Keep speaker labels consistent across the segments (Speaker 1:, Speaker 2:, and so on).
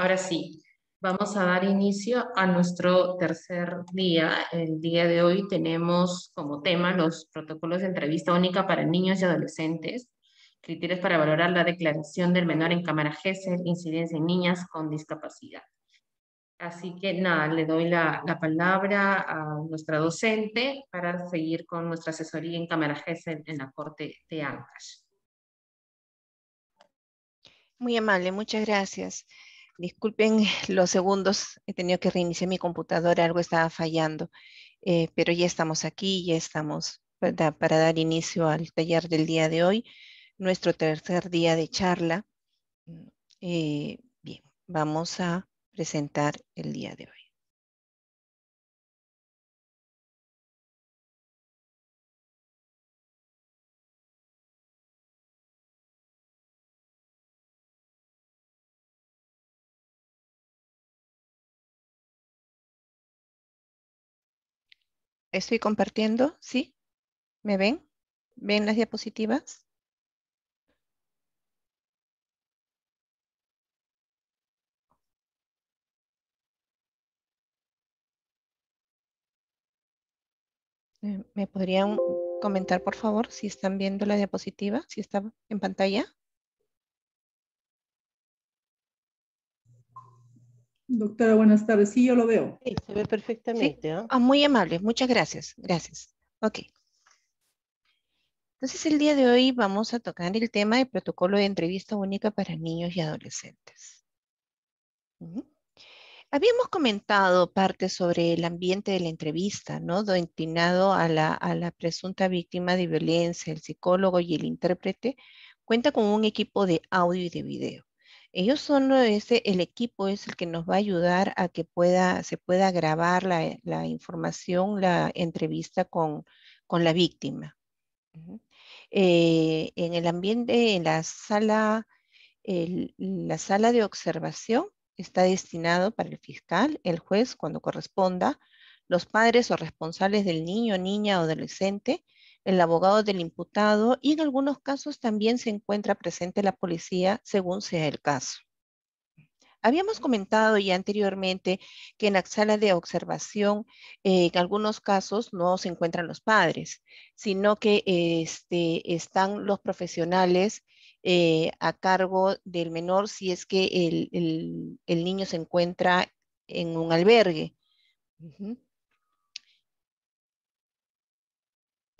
Speaker 1: Ahora sí, vamos a dar inicio a nuestro tercer día. El día de hoy tenemos como tema los protocolos de entrevista única para niños y adolescentes, criterios para valorar la declaración del menor en cámara GESEL, incidencia en niñas con discapacidad. Así que nada, le doy la, palabra a nuestra docente para seguir con nuestra asesoría en cámara GESEL en la
Speaker 2: Corte de Ancash.
Speaker 1: Muy amable, muchas gracias. Disculpen los segundos, he tenido que reiniciar mi computadora, algo estaba fallando, eh, pero ya estamos aquí, ya estamos para, dar inicio al taller del día de hoy, nuestro tercer día de charla. Mm, eh,
Speaker 2: bien, vamos a presentar el día de hoy. Estoy compartiendo, ¿sí? ¿Me ven? ¿Ven las diapositivas?
Speaker 1: Eh, ¿Me podrían comentar, por favor, si están viendo la diapositiva, si está en pantalla? Doctora, buenas tardes. Sí, yo lo veo. Sí, se ve perfectamente. ¿ah? Ah, muy amable, muchas gracias. Gracias. Ok. Entonces, el día de hoy vamos a tocar el tema de protocolo de entrevista única para niños y adolescentes. Habíamos comentado parte sobre el ambiente de la entrevista, ¿no? Destinado a la, a la presunta víctima de violencia, el psicólogo y el intérprete cuenta con un equipo de audio y de video. Ellos son el equipo es el que nos va a ayudar a que pueda, se pueda grabar la, eh, información, la entrevista con, la víctima. Eh, en el ambiente, en la sala, la sala de observación está destinado para el fiscal, el juez, cuando corresponda, los padres o responsables del niño, niña o adolescente, el abogado del imputado y en algunos casos también se encuentra presente la policía según sea el caso. Habíamos comentado ya anteriormente que en la sala de observación eh, en algunos casos no se encuentran los padres, sino que este, están los profesionales eh, a cargo del menor si es que el, el, niño se encuentra en un albergue.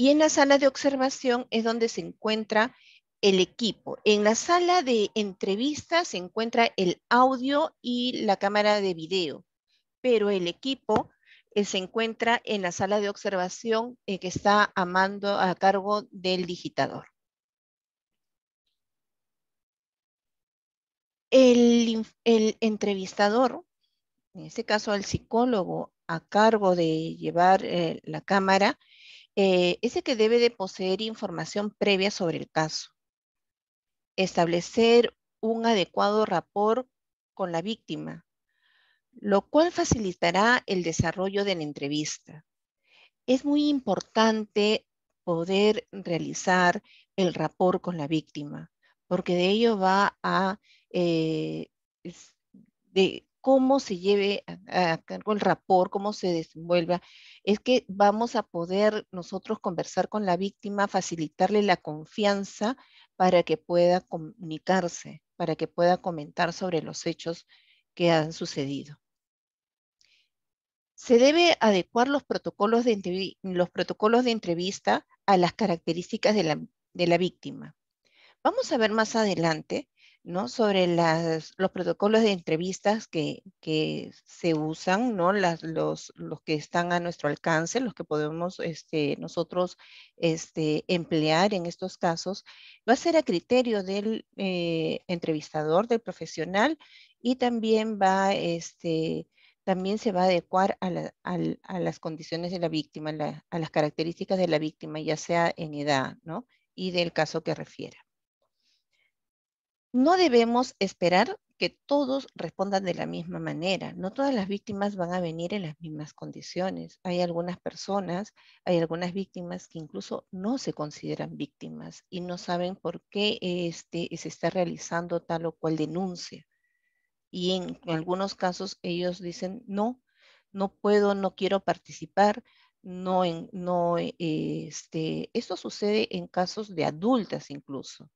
Speaker 1: Y en la sala de observación es donde se encuentra el equipo. En la sala de entrevista se encuentra el audio y la cámara de video, pero el equipo eh, se encuentra en la sala de observación eh, que está a mando a cargo del digitador. El, entrevistador, en este caso el psicólogo a cargo de llevar eh, la cámara, eh, es el que debe de poseer información previa sobre el caso, establecer un adecuado rapport con la víctima, lo cual facilitará el desarrollo de la entrevista. Es muy importante poder realizar el rapport con la víctima, porque de ello va a eh, de, cómo se lleve a, el rapor, cómo se desenvuelva, es que vamos a poder nosotros conversar con la víctima, facilitarle la confianza para que pueda comunicarse, para que pueda comentar sobre los hechos que han sucedido. Se debe adecuar los protocolos de, los protocolos de entrevista a las características de de la víctima. Vamos a ver más adelante ¿no? Sobre los protocolos de entrevistas que, se usan, ¿no? Las, los, que están a nuestro alcance, los que podemos este, nosotros este, emplear en estos casos, va a ser a criterio del eh, entrevistador, del profesional, y también va, este, también se va a adecuar a, las condiciones de la víctima, a las características de la víctima, ya sea en edad, Y del caso que refiera. No debemos esperar que todos respondan de la misma manera. No todas las víctimas van a venir en las mismas condiciones. Hay algunas personas, hay algunas víctimas que incluso no se consideran víctimas y no saben por qué este, se está realizando tal o cual denuncia. Y en, algunos casos ellos dicen, no, no puedo, no quiero participar, no, no, este, esto sucede en casos de adultas incluso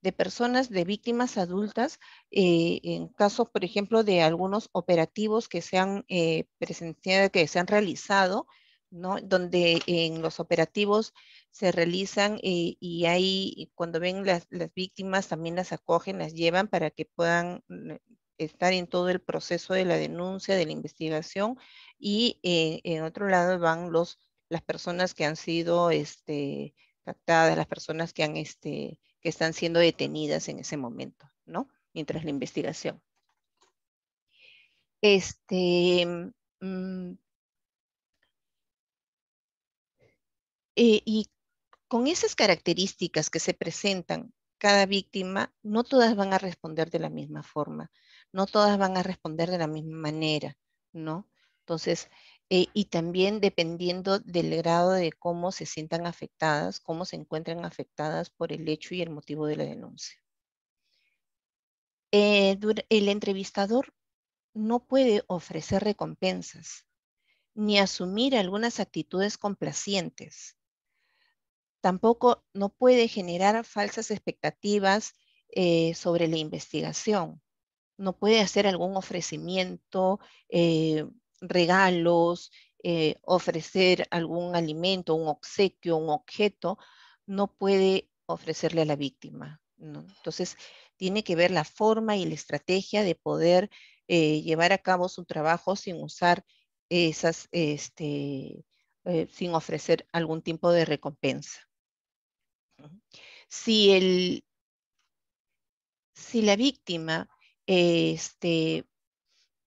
Speaker 1: de personas, de víctimas adultas, eh, en caso por ejemplo, de algunos operativos que se han eh, presenciado, que se han realizado, Donde en los operativos se realizan eh, y ahí cuando ven las, víctimas también las acogen, las llevan para que puedan mm, estar en todo el proceso de la denuncia, de la investigación y en otro lado van los, las personas que han sido este, captadas, las personas que han este, que están siendo detenidas en ese momento, ¿no? Mientras la investigación. Este, mm, mm, eh, y con esas características que se presentan cada víctima, no todas van a responder de la misma forma, no todas van a responder de la misma manera, ¿no? Entonces, eh, y también dependiendo del grado de cómo se sientan afectadas, cómo se encuentran afectadas por el hecho y el motivo de la denuncia. Eh, el entrevistador no puede ofrecer recompensas ni asumir algunas actitudes complacientes. Tampoco no puede generar falsas expectativas eh, sobre la investigación. No puede hacer algún ofrecimiento regalos, eh, ofrecer algún alimento, un obsequio, un objeto, no puede ofrecerle a la víctima. Entonces, tiene que ver la forma y la estrategia de poder eh, llevar a cabo su trabajo sin usar esas, este, eh, sin ofrecer algún tipo de recompensa. Si, el, si la víctima este,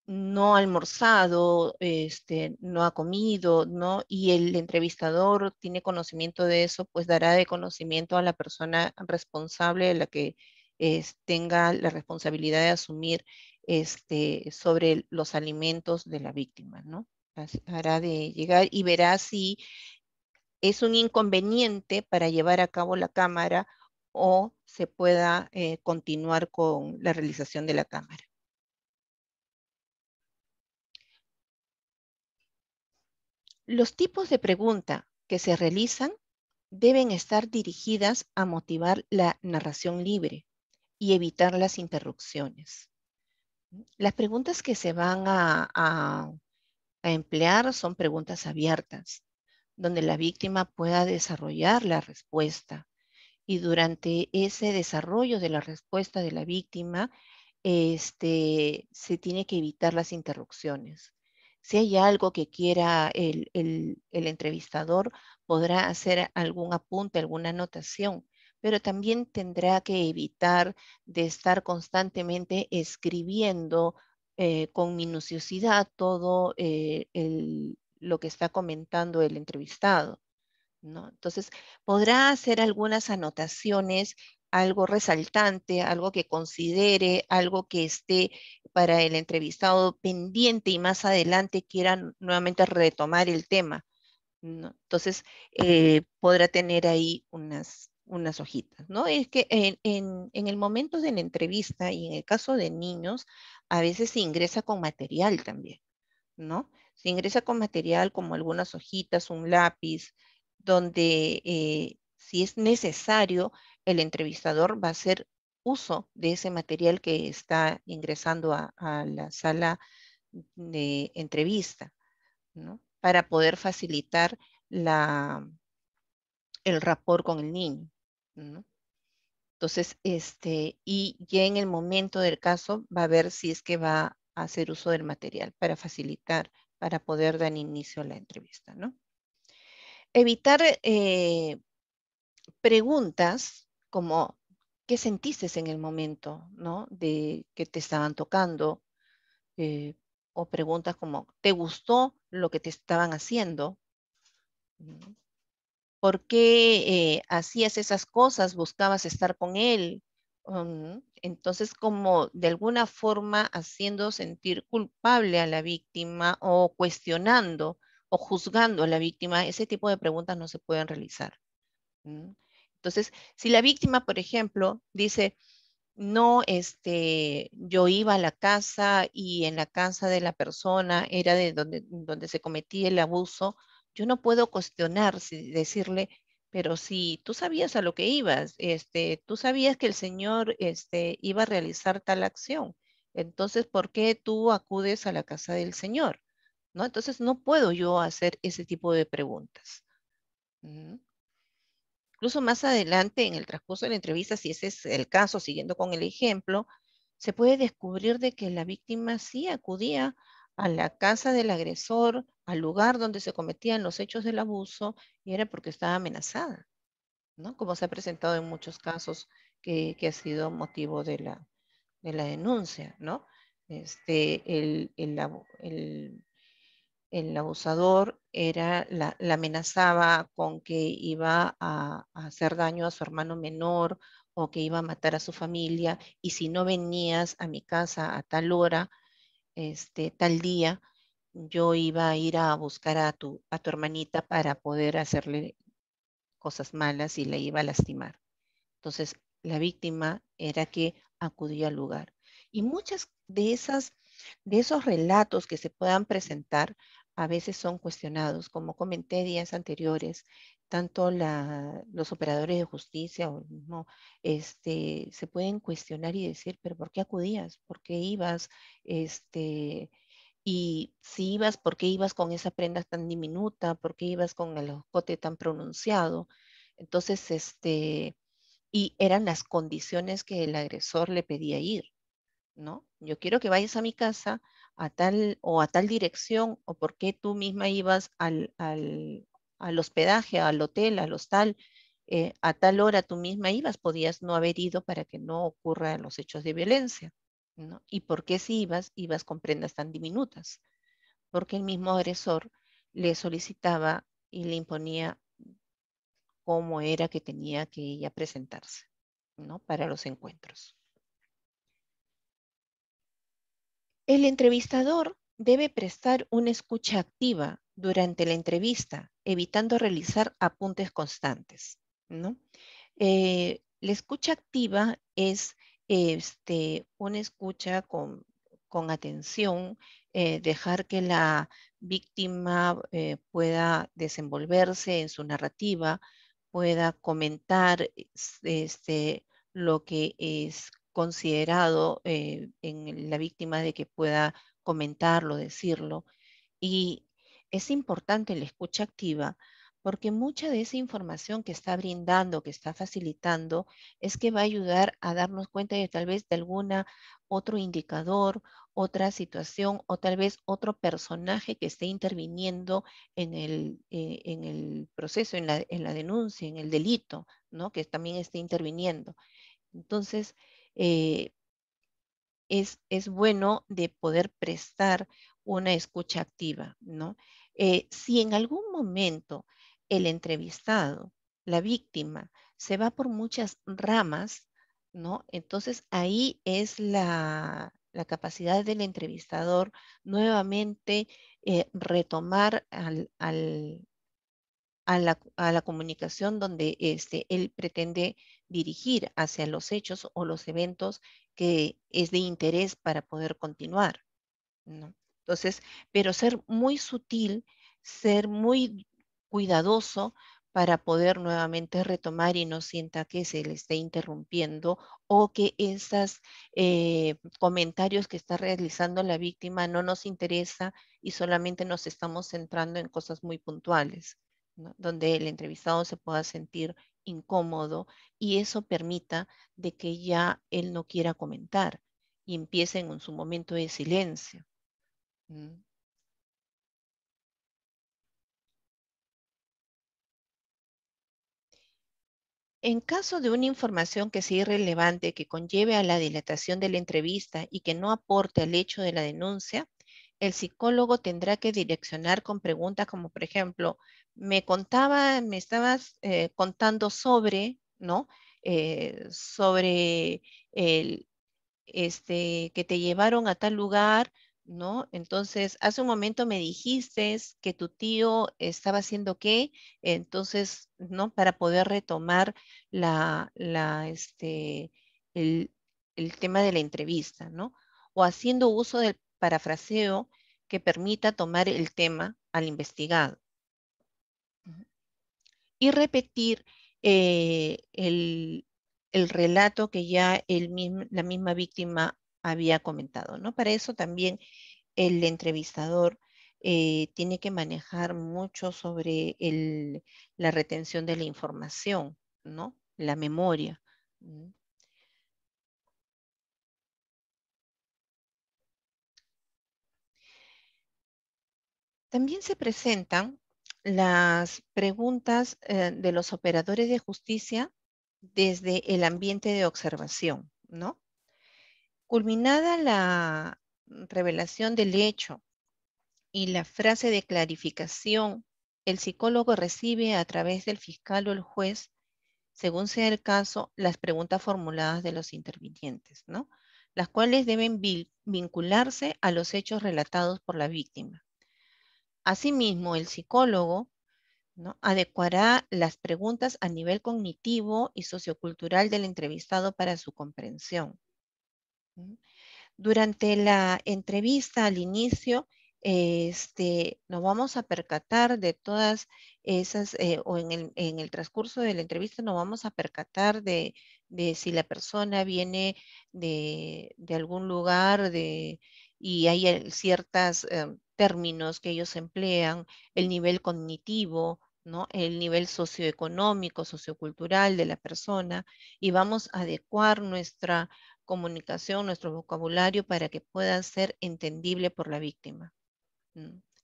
Speaker 1: no ha almorzado, este, no ha comido, ¿no? Y el entrevistador tiene conocimiento de eso, pues dará de conocimiento a la persona responsable, la que tenga la responsabilidad de asumir este, sobre los alimentos de la víctima, ¿no? hará de llegar y verá si es un inconveniente para llevar a cabo la cámara o se pueda eh, continuar con la realización de la cámara. Los tipos de pregunta que se realizan deben estar dirigidas a motivar la narración libre y evitar las interrupciones. Las preguntas que se van a, emplear son preguntas abiertas, donde la víctima pueda desarrollar la respuesta y durante ese desarrollo de la respuesta de la víctima este, se tiene que evitar las interrupciones. Si hay algo que quiera el, entrevistador, podrá hacer algún apunte, alguna anotación, pero también tendrá que evitar de estar constantemente escribiendo eh, con minuciosidad todo eh, lo que está comentando el entrevistado. ¿no? Entonces, podrá hacer algunas anotaciones algo resaltante, algo que considere, algo que esté para el entrevistado pendiente y más adelante quieran nuevamente retomar el tema. Entonces, eh, podrá tener ahí unas, unas hojitas, ¿no? Es que en, en, el momento de la entrevista y en el caso de niños, a veces se ingresa con material también, ¿no? Se ingresa con material como algunas hojitas, un lápiz, donde eh, si es necesario, el entrevistador va a hacer uso de ese material que está ingresando a, la sala de entrevista, ¿no? Para poder facilitar la, el rapport con el niño, ¿no? Entonces, este, y ya en el momento del caso va a ver si es que va a hacer uso del material para facilitar, para poder dar inicio a la entrevista, ¿no? Evitar eh, preguntas como qué sentiste en el momento, ¿no? De que te estaban tocando, eh, o preguntas como, ¿te gustó lo que te estaban haciendo? Mm. ¿Por qué eh, hacías esas cosas? ¿Buscabas estar con él? Mm. entonces, como de alguna forma haciendo sentir culpable a la víctima o cuestionando o juzgando a la víctima, ese tipo de preguntas no se pueden realizar. Mm. Entonces, si la víctima, por ejemplo, dice, no, este, yo iba a la casa y en la casa de la persona era de donde, donde se cometía el abuso, yo no puedo cuestionar, decirle, pero si tú sabías a lo que ibas, este, tú sabías que el señor este, iba a realizar tal acción, entonces, ¿por qué tú acudes a la casa del señor? ¿No? Entonces, no puedo yo hacer ese tipo de preguntas incluso más adelante en el transcurso de la entrevista, si ese es el caso, siguiendo con el ejemplo, se puede descubrir de que la víctima sí acudía a la casa del agresor, al lugar donde se cometían los hechos del abuso, y era porque estaba amenazada, ¿no? Como se ha presentado en muchos casos que, que ha sido motivo de la, de la denuncia, ¿no? Este, el, el abusador era, la, amenazaba con que iba a, hacer daño a su hermano menor o que iba a matar a su familia y si no venías a mi casa a tal hora, este, tal día, yo iba a ir a buscar a tu, a tu hermanita para poder hacerle cosas malas y la iba a lastimar. Entonces, la víctima era que acudía al lugar. Y muchas de esas de esos relatos que se puedan presentar, a veces son cuestionados. Como comenté días anteriores, tanto los operadores de justicia o este, se pueden cuestionar y decir, pero ¿por qué acudías? ¿Por qué ibas? Este, y si ibas, ¿por qué ibas con esa prenda tan diminuta? ¿Por qué ibas con el cote tan pronunciado? Entonces, este, y eran las condiciones que el agresor le pedía ir. ¿no? Yo quiero que vayas a mi casa a tal o a tal dirección, o por qué tú misma ibas al, hospedaje, al hotel, al hostal, eh, a tal hora tú misma ibas, podías no haber ido para que no ocurran los hechos de violencia, ¿Y porque qué si ibas, ibas con prendas tan diminutas? Porque el mismo agresor le solicitaba y le imponía cómo era que tenía que ella presentarse, ¿no? Para los encuentros. El entrevistador debe prestar una escucha activa durante la entrevista, evitando realizar apuntes constantes. Eh, la escucha activa es este, una escucha con, atención, eh, dejar que la víctima eh, pueda desenvolverse en su narrativa, pueda comentar este, este, lo que es considerado eh, en la víctima de que pueda comentarlo, decirlo. Y es importante la escucha activa porque mucha de esa información que está brindando, que está facilitando, es que va a ayudar a darnos cuenta de tal vez de alguna otro indicador, otra situación o tal vez otro personaje que esté interviniendo en el, eh, en el proceso, en la, en la, denuncia, en el delito, ¿no? que también esté interviniendo. Entonces, eh, es, bueno de poder prestar una escucha activa, ¿no? Eh, si en algún momento el entrevistado, la víctima, se va por muchas ramas, ¿no? Entonces ahí es la, capacidad del entrevistador nuevamente eh, retomar a, la, comunicación donde este, él pretende dirigir hacia los hechos o los eventos que es de interés para poder continuar. ¿no? Entonces, pero ser muy sutil, ser muy cuidadoso para poder nuevamente retomar y no sienta que se le esté interrumpiendo o que esos eh, comentarios que está realizando la víctima no nos interesa y solamente nos estamos centrando en cosas muy puntuales, donde el entrevistado se pueda sentir incómodo y eso permita de que ya él no quiera comentar y empiece en su momento de silencio.
Speaker 2: Mm. En
Speaker 1: caso de una información que sea irrelevante, que conlleve a la dilatación de la entrevista y que no aporte al hecho de la denuncia, el psicólogo tendrá que direccionar con preguntas como, por ejemplo, me contaba, me estabas eh, contando sobre, ¿no? Eh, sobre el, este, que te llevaron a tal lugar, ¿no? Entonces, hace un momento me dijiste que tu tío estaba haciendo qué, entonces, ¿no? Para poder retomar la, la este, el, el tema de la entrevista, ¿no? O haciendo uso del parafraseo que permita tomar el tema al investigado. Y repetir eh, el, relato que ya la misma víctima había comentado. ¿no? Para eso también el entrevistador eh, tiene que manejar mucho sobre la retención de la información, ¿no? la memoria. También se presentan las preguntas eh, de los operadores de justicia desde el ambiente de observación, ¿no? Culminada la revelación del hecho y la frase de clarificación, el psicólogo recibe a través del fiscal o el juez, según sea el caso, las preguntas formuladas de los intervinientes, ¿no? Las cuales deben vincularse a los hechos relatados por la víctima. Asimismo, el psicólogo ¿no? adecuará las preguntas a nivel cognitivo y sociocultural del entrevistado para su comprensión. Durante la entrevista al inicio, este, nos vamos a percatar de todas esas, eh, o en el, transcurso de la entrevista nos vamos a percatar de, si la persona viene de, algún lugar de, y hay eh, ciertas em, términos que ellos emplean, el nivel cognitivo, ¿no? el nivel socioeconómico, sociocultural de la persona y vamos a adecuar nuestra comunicación, nuestro vocabulario para que pueda ser entendible por la víctima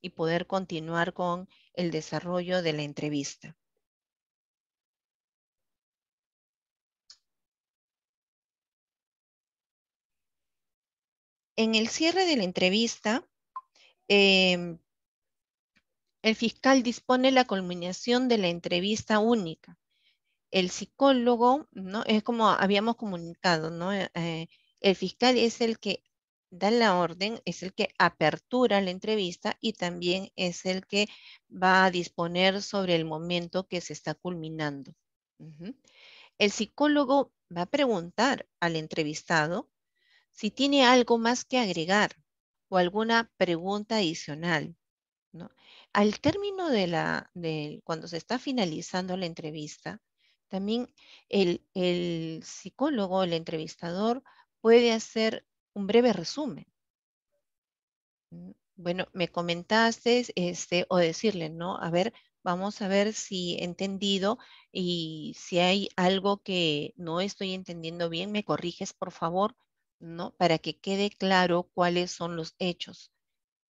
Speaker 1: y poder continuar con el desarrollo de la entrevista. En el cierre de la entrevista, Em, el fiscal dispone la culminación de la entrevista única. El psicólogo, ¿no? Es como habíamos comunicado, ¿no? Eh, eh, el fiscal es el que da la orden, es el que apertura la entrevista y también es el que va a disponer sobre el momento que se está culminando. El psicólogo va a preguntar al entrevistado si tiene algo más que agregar alguna pregunta adicional. Al término de la, de, cuando se está finalizando la entrevista, también el, el psicólogo, el entrevistador, puede hacer un breve resumen. Bueno, me comentaste, este, o decirle, ¿no? A ver, vamos a ver si he entendido y si hay algo que no estoy entendiendo bien, me corriges, por favor. ¿no? Para que quede claro cuáles son los hechos,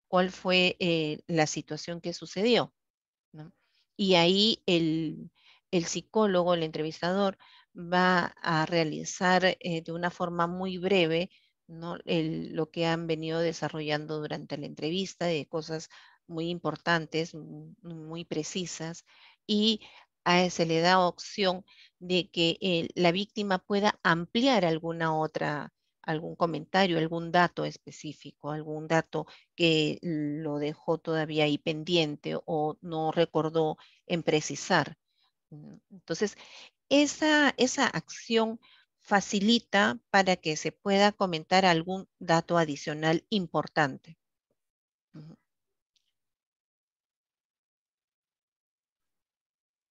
Speaker 1: cuál fue eh, la situación que sucedió. Y ahí el, psicólogo, el entrevistador, va a realizar eh, de una forma muy breve lo que han venido desarrollando durante la entrevista, de cosas muy importantes, muy precisas, y se le da opción de que eh, la víctima pueda ampliar alguna otra algún comentario, algún dato específico, algún dato que lo dejó todavía ahí pendiente o no recordó en precisar. Mm, entonces, esa, esa acción facilita para que se pueda comentar algún dato adicional importante.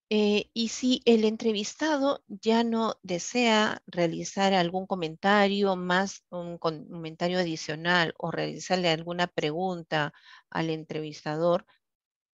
Speaker 1: Eh, y si el entrevistado ya no desea realizar algún comentario más, un comentario adicional o realizarle alguna pregunta al entrevistador,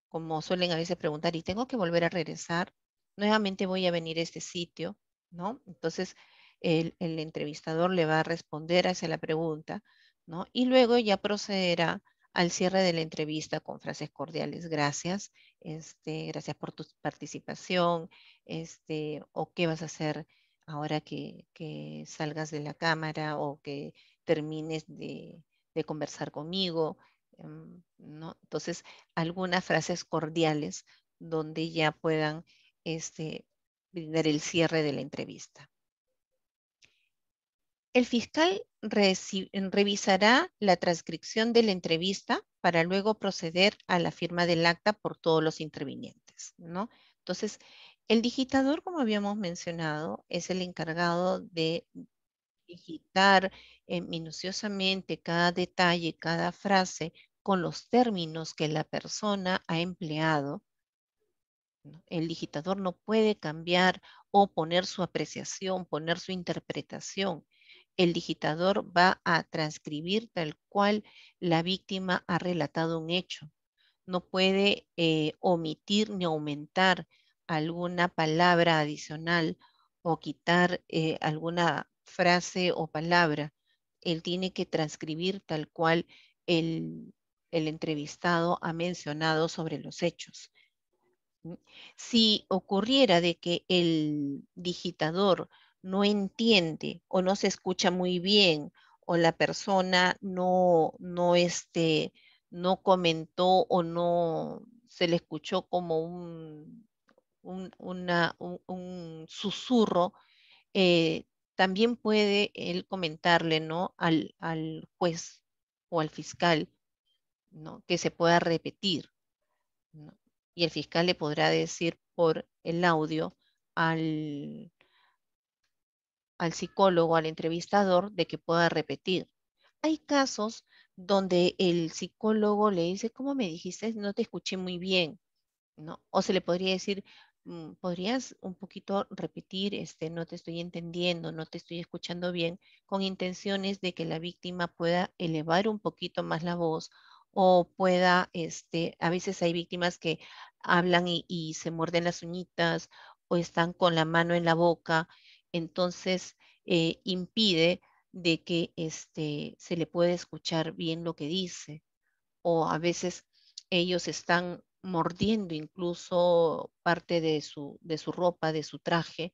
Speaker 1: como suelen a veces preguntar, y tengo que volver a regresar, nuevamente voy a venir a este sitio, ¿no? Entonces, el, el entrevistador le va a responder hacia la pregunta, ¿no? Y luego ya procederá al cierre de la entrevista con frases cordiales, gracias, este, gracias por tu participación, este, o qué vas a hacer ahora que, salgas de la cámara o que termines de, conversar conmigo. Em, ¿no? Entonces, algunas frases cordiales donde ya puedan este, brindar el cierre de la entrevista. El fiscal revisará la transcripción de la entrevista para luego proceder a la firma del acta por todos los intervinientes, ¿no? Entonces, el digitador, como habíamos mencionado, es el encargado de digitar eh, minuciosamente cada detalle, cada frase con los términos que la persona ha empleado. El digitador no puede cambiar o poner su apreciación, poner su interpretación el digitador va a transcribir tal cual la víctima ha relatado un hecho. No puede eh, omitir ni aumentar alguna palabra adicional o quitar eh, alguna frase o palabra. Él tiene que transcribir tal cual el, el entrevistado ha mencionado sobre los hechos. Si ocurriera de que el digitador no entiende o no se escucha muy bien o la persona no, no, este, no comentó o no se le escuchó como un, un, susurro, eh, también puede él comentarle ¿no? Al, al, juez o al fiscal ¿no? que se pueda repetir. Y el fiscal le podrá decir por el audio al, al psicólogo, al entrevistador, de que pueda repetir. Hay casos donde el psicólogo le dice, ¿cómo me dijiste? No te escuché muy bien, ¿no? O se le podría decir, mm, ¿podrías un poquito repetir, este, no te estoy entendiendo, no te estoy escuchando bien, con intenciones de que la víctima pueda elevar un poquito más la voz o pueda, este, a veces hay víctimas que hablan y, y se muerden las uñitas o están con la mano en la boca entonces eh, impide de que este, se le pueda escuchar bien lo que dice. O a veces ellos están mordiendo incluso parte de su, ropa, de su traje,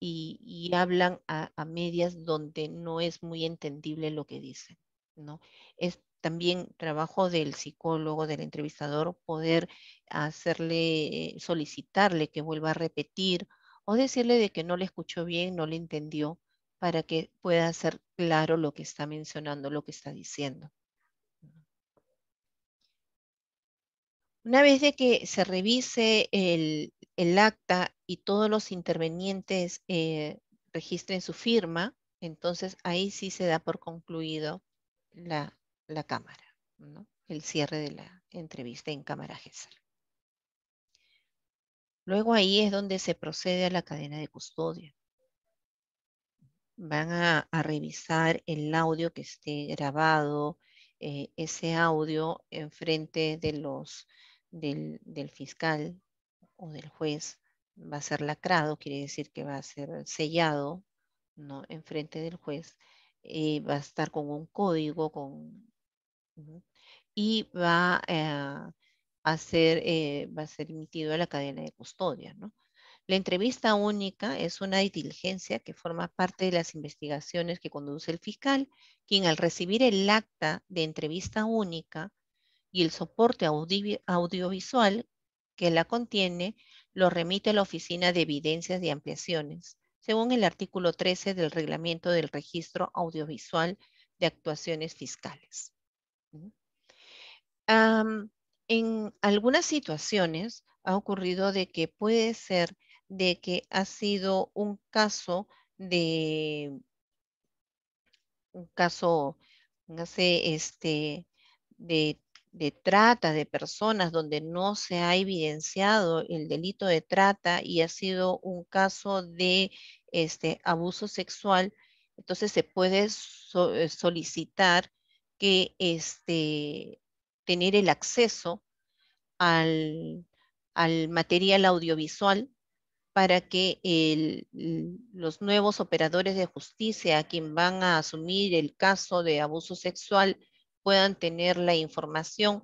Speaker 1: y, hablan a, a, medias donde no es muy entendible lo que dicen. ¿no? Es también trabajo del psicólogo, del entrevistador, poder hacerle, solicitarle que vuelva a repetir o decirle de que no le escuchó bien, no le entendió, para que pueda hacer claro lo que está mencionando, lo que está diciendo. Una vez de que se revise el, acta y todos los intervenientes eh, registren su firma, entonces ahí sí se da por concluido la, cámara, el cierre de la entrevista en cámara GESAL. Luego ahí es donde se procede a la cadena de custodia. Van a, revisar el audio que esté grabado, eh, ese audio en frente de los, del, fiscal o del juez. Va a ser lacrado, quiere decir que va a ser sellado ¿no? enfrente del juez. Eh, va a estar con un código, con, y va a eh, a ser, eh, va a ser emitido a la cadena de custodia. ¿no? La entrevista única es una diligencia que forma parte de las investigaciones que conduce el fiscal, quien al recibir el acta de entrevista única y el soporte audiovisual que la contiene, lo remite a la Oficina de Evidencias y Ampliaciones, según el artículo 13 del Reglamento del Registro Audiovisual de Actuaciones Fiscales. ¿Mm? En algunas situaciones ha ocurrido de que puede ser de que ha sido un caso de un caso este, de, trata de personas donde no se ha evidenciado el delito de trata y ha sido un caso de este, abuso sexual, entonces se puede eh, solicitar que este, tener el acceso al, material audiovisual para que los nuevos operadores de justicia, a quien van a asumir el caso de abuso sexual, puedan tener la información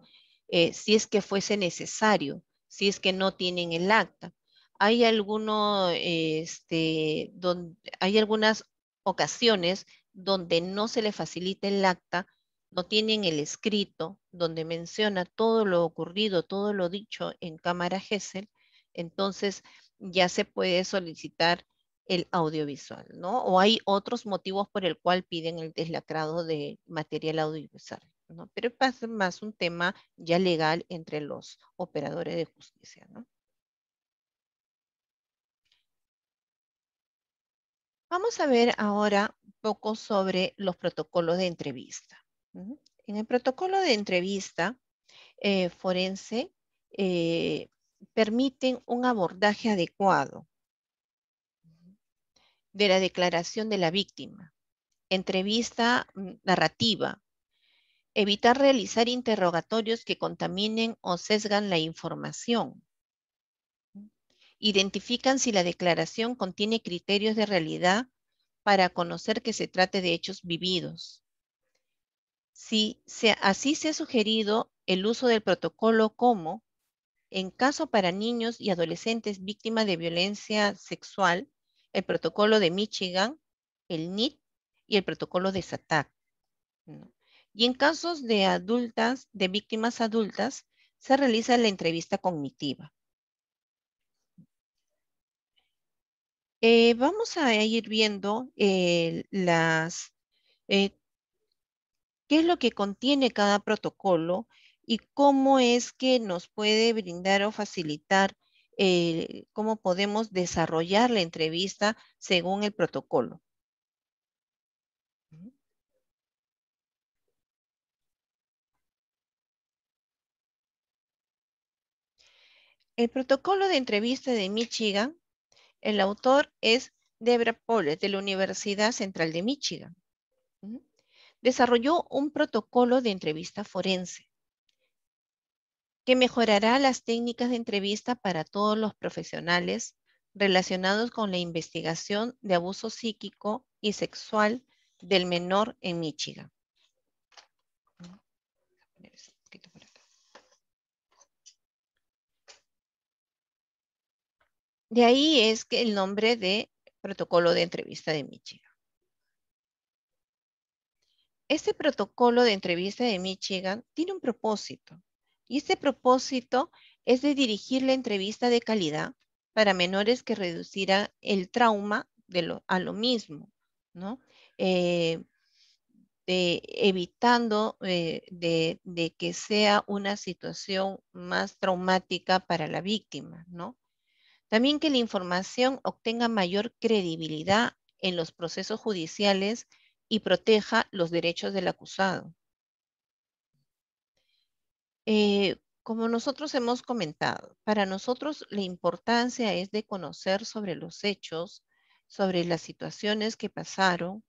Speaker 1: eh, si es que fuese necesario, si es que no tienen el acta. Hay, alguno, este, hay algunas ocasiones donde no se le facilita el acta no tienen el escrito donde menciona todo lo ocurrido, todo lo dicho en cámara GESEL, entonces ya se puede solicitar el audiovisual, ¿no? O hay otros motivos por el cual piden el deslacrado de material audiovisual, ¿no? Pero es más un tema ya legal entre los operadores de justicia, ¿no? Vamos a ver ahora un poco sobre los protocolos de entrevista. En el protocolo de entrevista eh, forense eh, permiten un abordaje adecuado de la declaración de la víctima, entrevista mm, narrativa, evitar realizar interrogatorios que contaminen o sesgan la información. Identifican si la declaración contiene criterios de realidad para conocer que se trate de hechos vividos. Si así se ha sugerido el uso del protocolo como, en caso para niños y adolescentes víctimas de violencia sexual, el protocolo de Michigan, el NIT y el protocolo de SATAC. Y en casos de adultas, de víctimas adultas, se realiza la entrevista cognitiva. Eh, vamos a ir viendo eh, las, eh, qué es lo que contiene cada protocolo y cómo es que nos puede brindar o facilitar eh, cómo podemos desarrollar la entrevista según el protocolo. El protocolo de entrevista de Michigan, el autor es Deborah Poles de la Universidad Central de Michigan desarrolló un protocolo de entrevista forense que mejorará las técnicas de entrevista para todos los profesionales relacionados con la investigación de abuso psíquico y sexual del menor en Michigan. De ahí es que el nombre de protocolo de entrevista de Michigan. Este protocolo de entrevista de Michigan tiene un propósito y este propósito es de dirigir la entrevista de calidad para menores que reducirá el trauma a lo mismo, ¿no? Eh, evitando eh, de, de, que sea una situación más traumática para la víctima, ¿no? También que la información obtenga mayor credibilidad en los procesos judiciales y proteja los derechos del acusado. Eh, como nosotros hemos comentado, para nosotros la importancia es de conocer sobre los hechos, sobre las situaciones que pasaron,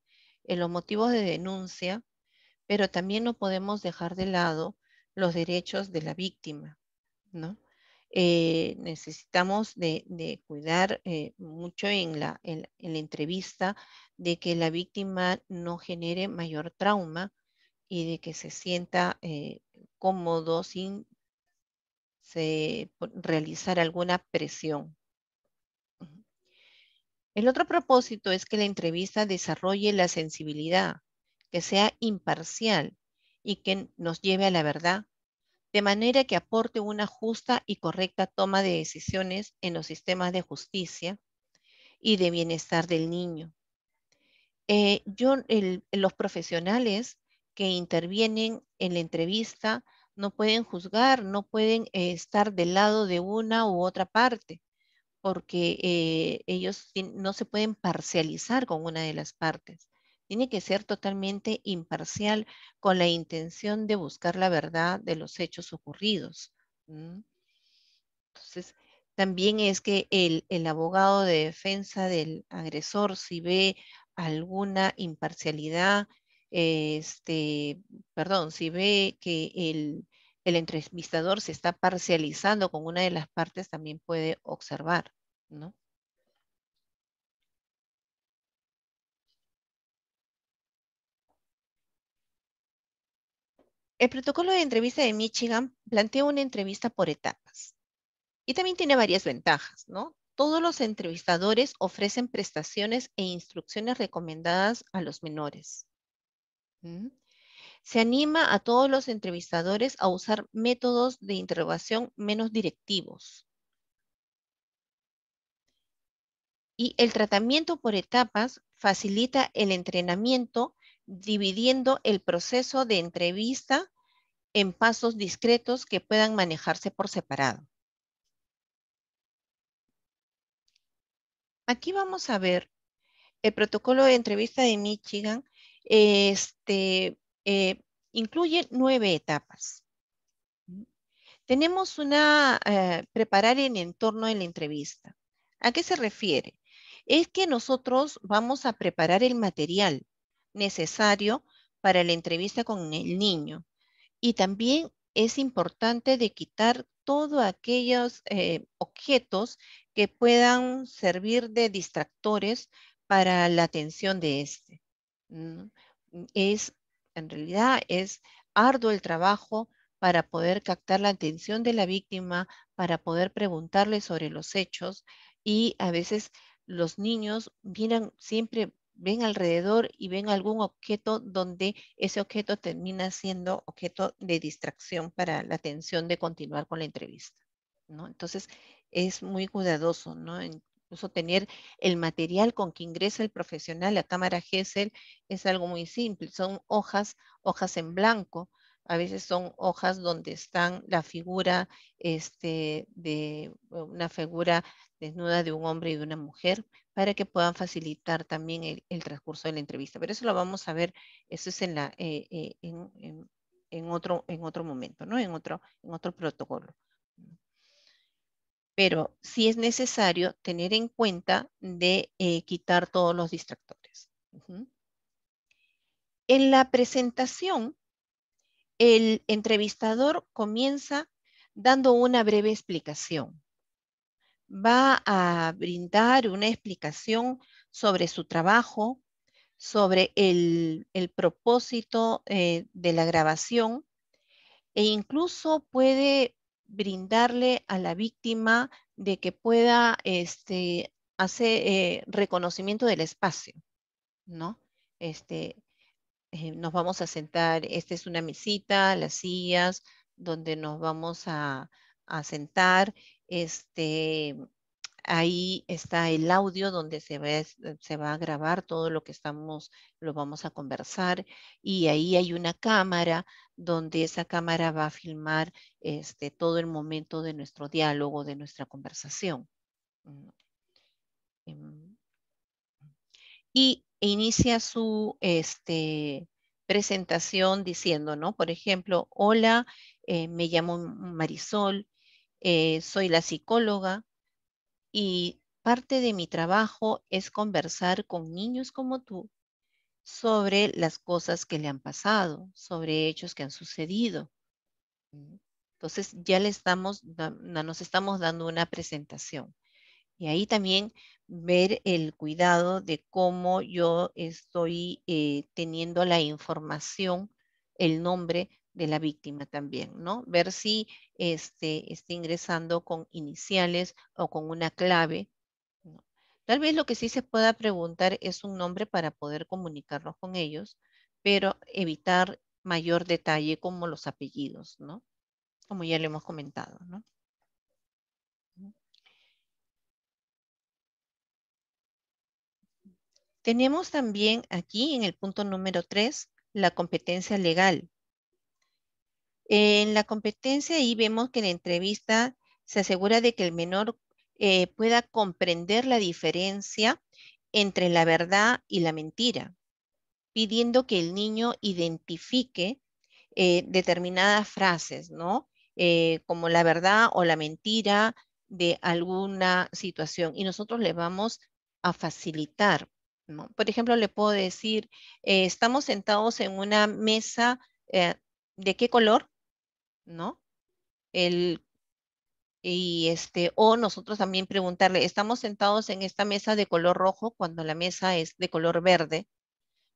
Speaker 1: en eh, los motivos de denuncia, pero también no podemos dejar de lado los derechos de la víctima, ¿no? Eh, necesitamos de, cuidar eh, mucho en la, entrevista de que la víctima no genere mayor trauma y de que se sienta eh, cómodo sin realizar alguna presión. El otro propósito es que la entrevista desarrolle la sensibilidad, que sea imparcial y que nos lleve a la verdad de manera que aporte una justa y correcta toma de decisiones en los sistemas de justicia y de bienestar del niño. Eh, yo, los profesionales que intervienen en la entrevista no pueden juzgar, no pueden eh, estar del lado de una u otra parte, porque eh, ellos no se pueden parcializar con una de las partes. Tiene que ser totalmente imparcial con la intención de buscar la verdad de los hechos ocurridos. Entonces, también es que el, el, abogado de defensa del agresor, si ve alguna imparcialidad, este, perdón, si ve que el, el entrevistador se está parcializando con una de las partes, también puede observar, ¿no? El protocolo de entrevista de Michigan plantea una entrevista por etapas y también tiene varias ventajas, ¿no? Todos los entrevistadores ofrecen prestaciones e instrucciones recomendadas a los menores. Mm. Se anima a todos los entrevistadores a usar métodos de interrogación menos directivos. Y el tratamiento por etapas facilita el entrenamiento dividiendo el proceso de entrevista en pasos discretos que puedan manejarse por separado. Aquí vamos a ver el protocolo de entrevista de Michigan este, eh, incluye nueve etapas. Tenemos una, eh, preparar el entorno de la entrevista. ¿A qué se refiere? Es que nosotros vamos a preparar el material, necesario para la entrevista con el niño. Y también es importante de quitar todos aquellos eh, objetos que puedan servir de distractores para la atención de este. Es, en realidad, es arduo el trabajo para poder captar la atención de la víctima, para poder preguntarle sobre los hechos y a veces los niños vienen siempre ven alrededor y ven algún objeto donde ese objeto termina siendo objeto de distracción para la atención de continuar con la entrevista. ¿no? Entonces, es muy cuidadoso, ¿no? Incluso tener el material con que ingresa el profesional la cámara GESEL es algo muy simple. Son hojas, hojas en blanco, a veces son hojas donde están la figura este, de eh, una figura desnuda de un hombre y de una mujer para que puedan facilitar también el, transcurso de la entrevista. Pero eso lo vamos a ver, eso es en, la, eh, eh, en, otro, en otro momento, en, otro, en otro protocolo. Pero si es necesario tener en cuenta de quitar todos los distractores. En la presentación el entrevistador comienza dando una breve explicación. Va a brindar una explicación sobre su trabajo, sobre el, propósito eh, de la grabación e incluso puede brindarle a la víctima de que pueda este, hacer eh, reconocimiento del espacio, ¿no? Este, eh, nos vamos a sentar, esta es una mesita, las sillas, donde nos vamos a, a sentar, este, ahí está el audio donde se va, se va, a grabar todo lo que estamos, lo vamos a conversar y ahí hay una cámara donde esa cámara va a filmar este, todo el momento de nuestro diálogo, de nuestra conversación. Mm, em, y inicia su este, presentación diciendo, Por ejemplo, hola, eh, me llamo Marisol, eh, soy la psicóloga y parte de mi trabajo es conversar con niños como tú sobre las cosas que le han pasado, sobre hechos que han sucedido. Entonces ya le estamos, nos estamos dando una presentación. Y ahí también ver el cuidado de cómo yo estoy eh, teniendo la información, el nombre de la víctima también, ¿no? Ver si este, está ingresando con iniciales o con una clave. Tal vez lo que sí se pueda preguntar es un nombre para poder comunicarnos con ellos, pero evitar mayor detalle como los apellidos, ¿no? Como ya le hemos comentado, ¿no? Tenemos también aquí en el punto número 3 la competencia legal. En la competencia ahí vemos que la entrevista se asegura de que el menor eh, pueda comprender la diferencia entre la verdad y la mentira, pidiendo que el niño identifique eh, determinadas frases, ¿no? Eh, como la verdad o la mentira de alguna situación. Y nosotros le vamos a facilitar por ejemplo, le puedo decir, eh, estamos sentados en una mesa eh, de qué color, ¿no? El, y este, o nosotros también preguntarle, estamos sentados en esta mesa de color rojo cuando la mesa es de color verde.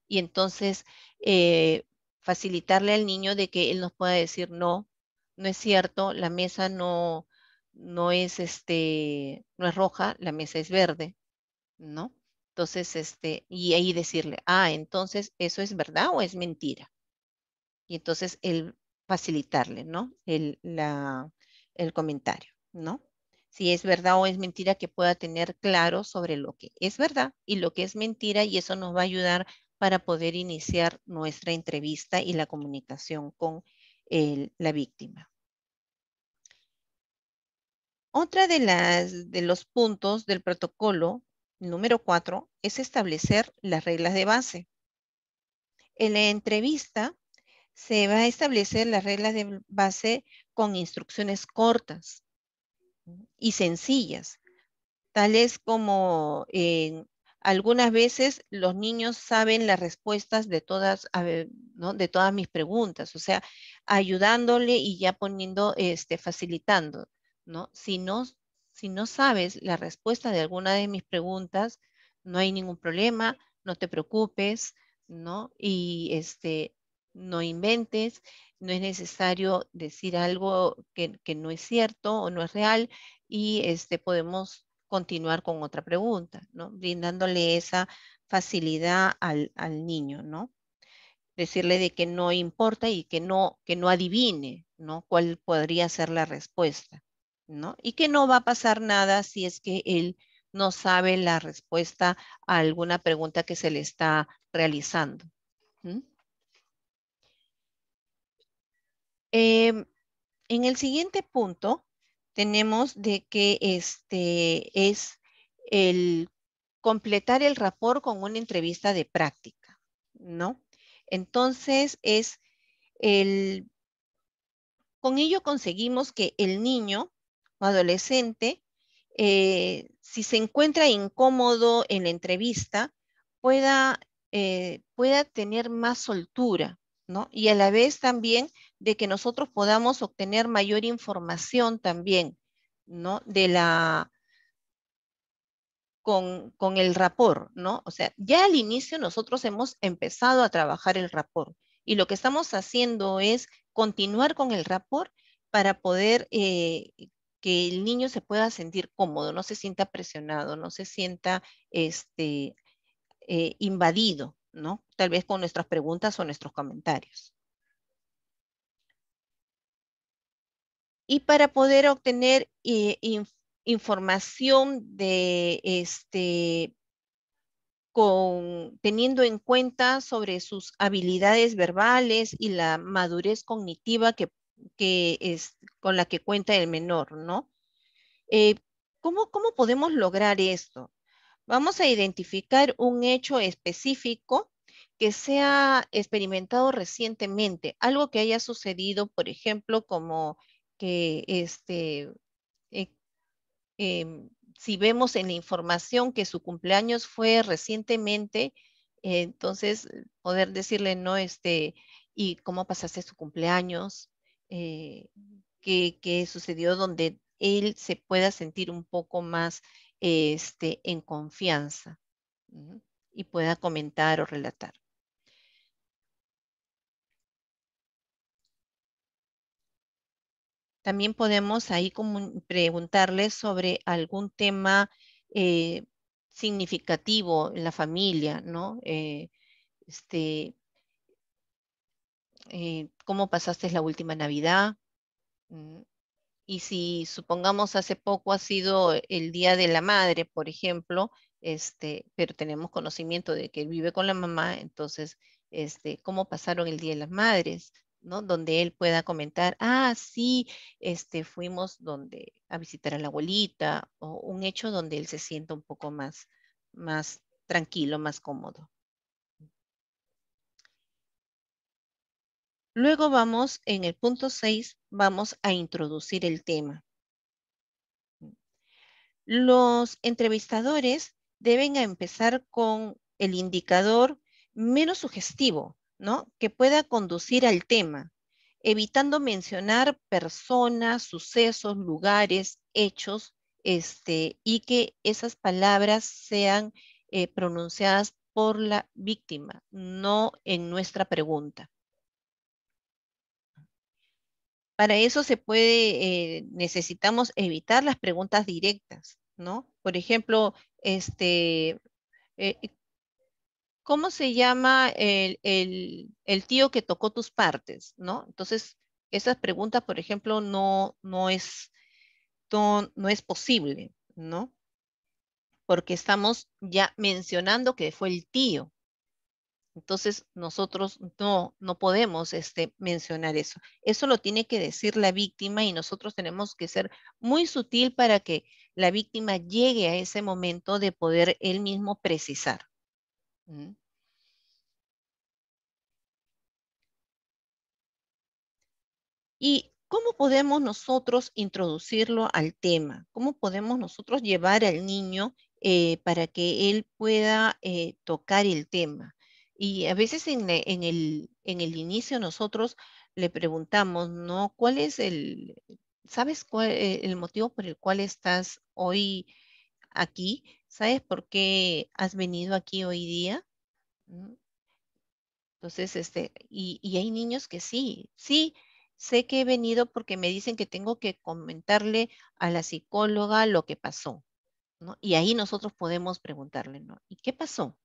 Speaker 1: Y entonces eh, facilitarle al niño de que él nos pueda decir, no, no es cierto, la mesa no, no es este, no es roja, la mesa es verde, ¿no? Entonces, este, y ahí decirle, ah, entonces eso es verdad o es mentira. Y entonces el facilitarle, ¿no? El, comentario, ¿no? Si es verdad o es mentira, que pueda tener claro sobre lo que es verdad y lo que es mentira, y eso nos va a ayudar para poder iniciar nuestra entrevista y la comunicación con la víctima. Otra de las de los puntos del protocolo número cuatro es establecer las reglas de base. En la entrevista se va a establecer las reglas de base con instrucciones cortas y sencillas, tales como eh, algunas veces los niños saben las respuestas de todas, de todas mis preguntas, o sea, ayudándole y ya poniendo, este, facilitando, ¿no? Si no si no sabes la respuesta de alguna de mis preguntas, no hay ningún problema, no te preocupes, ¿no? Y este, no inventes, no es necesario decir algo que, no es cierto o no es real y este, podemos continuar con otra pregunta, ¿no? Brindándole esa facilidad al, al niño, ¿no? Decirle de que no importa y que no, que no adivine, ¿no? Cuál podría ser la respuesta. ¿no? Y que no va a pasar nada si es que él no sabe la respuesta a alguna pregunta que se le está realizando. Em, en el siguiente punto tenemos de que este es el completar el rapor con una entrevista de práctica, ¿no? Entonces es el, con ello conseguimos que el niño adolescente, eh, si se encuentra incómodo en la entrevista, pueda, eh, pueda tener más soltura, ¿no? Y a la vez también de que nosotros podamos obtener mayor información también, ¿no? De la, con, con, el rapor, ¿no? O sea, ya al inicio nosotros hemos empezado a trabajar el rapor y lo que estamos haciendo es continuar con el rapor para poder eh, que el niño se pueda sentir cómodo, no se sienta presionado, no se sienta este, eh, invadido, ¿no? Tal vez con nuestras preguntas o nuestros comentarios. Y para poder obtener eh, información de este, teniendo en cuenta sobre sus habilidades verbales y la madurez cognitiva que que es, con la que cuenta el menor, ¿no? Eh, ¿cómo, podemos lograr esto? Vamos a identificar un hecho específico que se ha experimentado recientemente, algo que haya sucedido, por ejemplo, como que este, eh, em, si vemos en la información que su cumpleaños fue recientemente, eh, entonces poder decirle, no, este, ¿y cómo pasaste su cumpleaños? eh, que, sucedió donde él se pueda sentir un poco más este, en confianza y pueda comentar o relatar. También podemos ahí preguntarle sobre algún tema eh, significativo en la familia, ¿no? Eh, este, eh, cómo pasaste la última Navidad. Mm, y si supongamos hace poco ha sido el Día de la Madre, por ejemplo, este, pero tenemos conocimiento de que él vive con la mamá, entonces, este, ¿cómo pasaron el Día de las Madres? ¿no? Donde él pueda comentar, ah, sí, este, fuimos donde, a visitar a la abuelita, o un hecho donde él se sienta un poco más, más tranquilo, más cómodo. Luego vamos, en el punto 6, vamos a introducir el tema. Los entrevistadores deben empezar con el indicador menos sugestivo, ¿no? Que pueda conducir al tema, evitando mencionar personas, sucesos, lugares, hechos, este, y que esas palabras sean eh, pronunciadas por la víctima, no en nuestra pregunta. Para eso se puede, eh, necesitamos evitar las preguntas directas, ¿no? Por ejemplo, este, eh, eh, ¿cómo se llama el, tío que tocó tus partes? ¿No? Entonces, esas preguntas, por ejemplo, no, no, es, no, no es posible, ¿no? Porque estamos ya mencionando que fue el tío, entonces, nosotros no, podemos este, mencionar eso. Eso lo tiene que decir la víctima y nosotros tenemos que ser muy sutil para que la víctima llegue a ese momento de poder él mismo precisar. Mm. ¿Y cómo podemos nosotros introducirlo al tema? ¿Cómo podemos nosotros llevar al niño eh, para que él pueda eh, tocar el tema? Y a veces en, el, inicio nosotros le preguntamos, ¿no? ¿Cuál es el, sabes cuál, eh, el motivo por el cual estás hoy aquí? ¿Sabes por qué has venido aquí hoy día? ¿Mm? Entonces, este, y, y hay niños que sí, sí, sé que he venido porque me dicen que tengo que comentarle a la psicóloga lo que pasó, ¿no? Y ahí nosotros podemos preguntarle, ¿no? ¿Y qué pasó?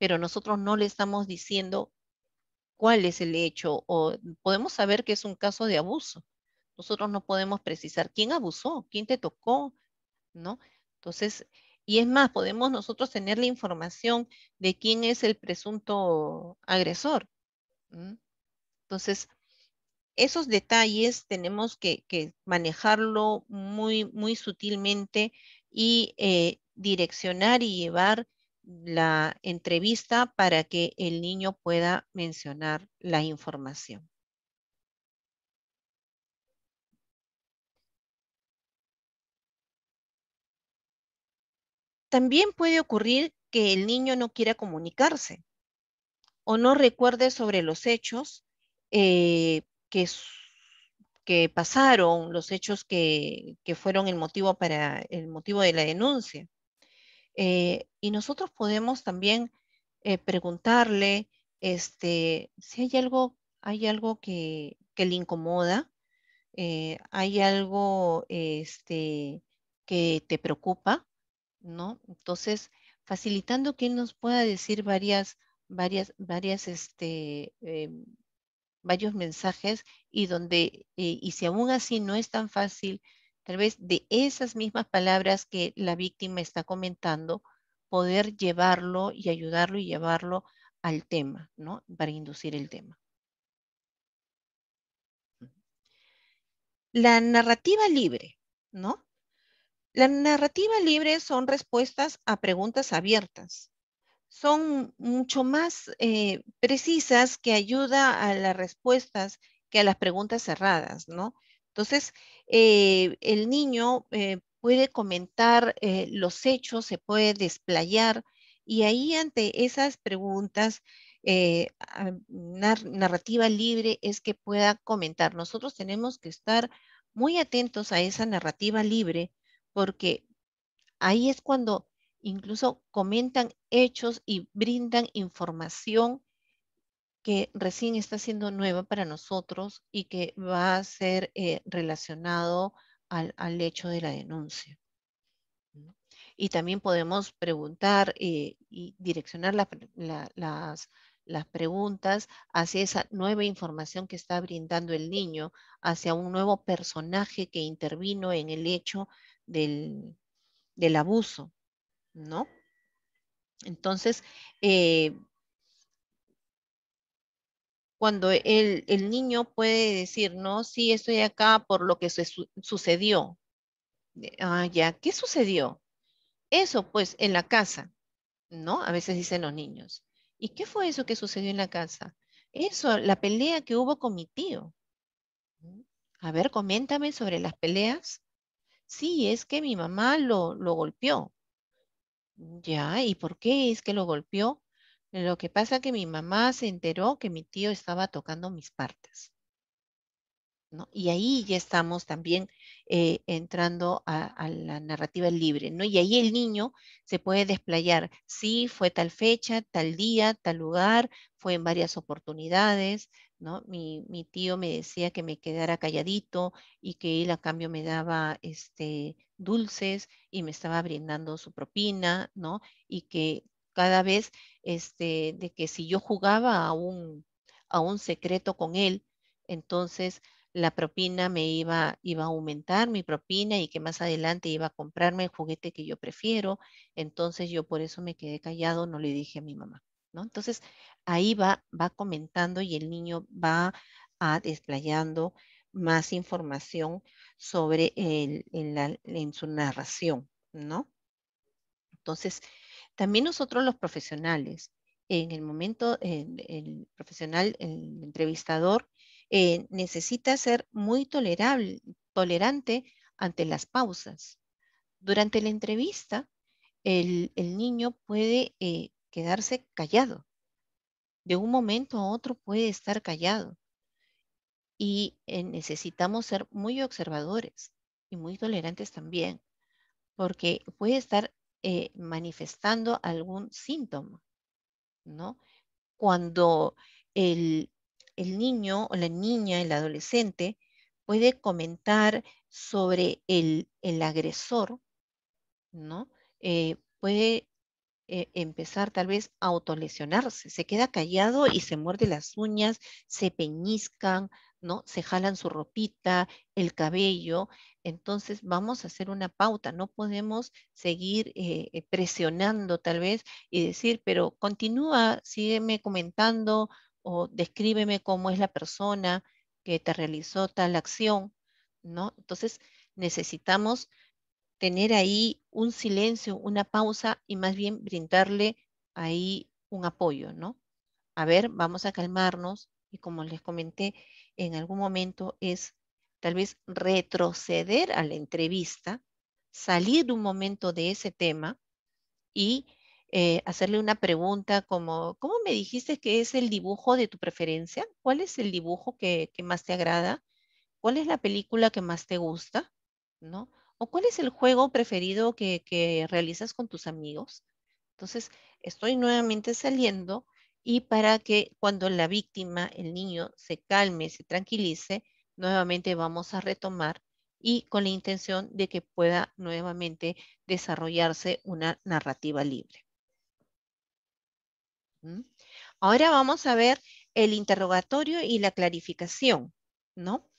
Speaker 1: pero nosotros no le estamos diciendo cuál es el hecho o podemos saber que es un caso de abuso. Nosotros no podemos precisar quién abusó, quién te tocó, ¿no? Entonces, y es más, podemos nosotros tener la información de quién es el presunto agresor. Entonces, esos detalles tenemos que, manejarlo muy, muy sutilmente y eh, direccionar y llevar la entrevista para que el niño pueda mencionar la información. También puede ocurrir que el niño no quiera comunicarse o no recuerde sobre los hechos eh, que, pasaron, los hechos que, que fueron el motivo, para, el motivo de la denuncia. Eh, y nosotros podemos también eh, preguntarle este, si hay algo, hay algo que, que le incomoda, eh, hay algo este, que te preocupa, ¿no? Entonces, facilitando que él nos pueda decir varias, varias, varias, este, em, varios mensajes y donde, y si aún así no es tan fácil Tal vez de esas mismas palabras que la víctima está comentando, poder llevarlo y ayudarlo y llevarlo al tema, ¿no? Para inducir el tema. La narrativa libre, ¿no? La narrativa libre son respuestas a preguntas abiertas. Son mucho más eh, precisas que ayuda a las respuestas que a las preguntas cerradas, ¿no? Entonces, eh, el niño eh, puede comentar eh, los hechos, se puede desplayar y ahí ante esas preguntas, narrativa libre es que pueda comentar. Nosotros tenemos que estar muy atentos a esa narrativa libre porque ahí es cuando incluso comentan hechos y brindan información que recién está siendo nueva para nosotros y que va a ser eh, relacionado al, al, hecho de la denuncia. Y también podemos preguntar eh, y direccionar las, las preguntas hacia esa nueva información que está brindando el niño, hacia un nuevo personaje que intervino en el hecho del, del abuso, ¿no? Entonces, eh, cuando el, niño puede decir, no, sí, estoy acá por lo que sucedió. Ah, ya, ¿qué sucedió? Eso, pues, en la casa, ¿no? A veces dicen los niños. ¿Y qué fue eso que sucedió en la casa? Eso, la pelea que hubo con mi tío. ¿Mm? A ver, coméntame sobre las peleas. Sí, es que mi mamá lo, lo golpeó. Ya, ¿y por qué es que lo golpeó? Lo que pasa es que mi mamá se enteró que mi tío estaba tocando mis partes. Y ahí ya estamos también eh, entrando a, la narrativa libre, ¿no? Y ahí el niño se puede desplayar, sí, fue tal fecha, tal día, tal lugar, fue en varias oportunidades, ¿no? Mi, mi tío me decía que me quedara calladito y que él a cambio me daba este, dulces y me estaba brindando su propina, ¿no? Y que cada vez este, de que si yo jugaba a un, a un secreto con él, entonces la propina me iba, iba a aumentar mi propina y que más adelante iba a comprarme el juguete que yo prefiero. Entonces yo por eso me quedé callado, no le dije a mi mamá. ¿no? Entonces ahí va, va comentando y el niño va a ah, desplayando más información sobre el, en, la, en su narración, ¿no? Entonces, también nosotros los profesionales, en el momento, el, profesional, el entrevistador, eh, necesita ser muy tolerable, tolerante ante las pausas. Durante la entrevista, el, niño puede eh, quedarse callado. De un momento a otro puede estar callado. Y eh, necesitamos ser muy observadores y muy tolerantes también, porque puede estar eh, manifestando algún síntoma, ¿no? Cuando el, niño o la niña, el adolescente, puede comentar sobre el, agresor, ¿no? Eh, puede eh, empezar tal vez a autolesionarse, se queda callado y se muerde las uñas, se peñizcan, ¿no? Se jalan su ropita, el cabello, entonces vamos a hacer una pauta, no podemos seguir eh, eh, presionando tal vez y decir, pero continúa, sígueme comentando o descríbeme cómo es la persona que te realizó tal acción, ¿no? Entonces necesitamos tener ahí un silencio, una pausa y más bien brindarle ahí un apoyo, ¿no? A ver, vamos a calmarnos y como les comenté en algún momento es tal vez retroceder a la entrevista, salir de un momento de ese tema y eh, hacerle una pregunta como, ¿cómo me dijiste que es el dibujo de tu preferencia? ¿Cuál es el dibujo que, más te agrada? ¿Cuál es la película que más te gusta? ¿No? ¿O cuál es el juego preferido que realizas con tus amigos? Entonces, estoy nuevamente saliendo y para que cuando la víctima, el niño, se calme, se tranquilice, nuevamente vamos a retomar y con la intención de que pueda nuevamente desarrollarse una narrativa libre. ¿Mm? Ahora vamos a ver el interrogatorio y la clarificación, ¿no?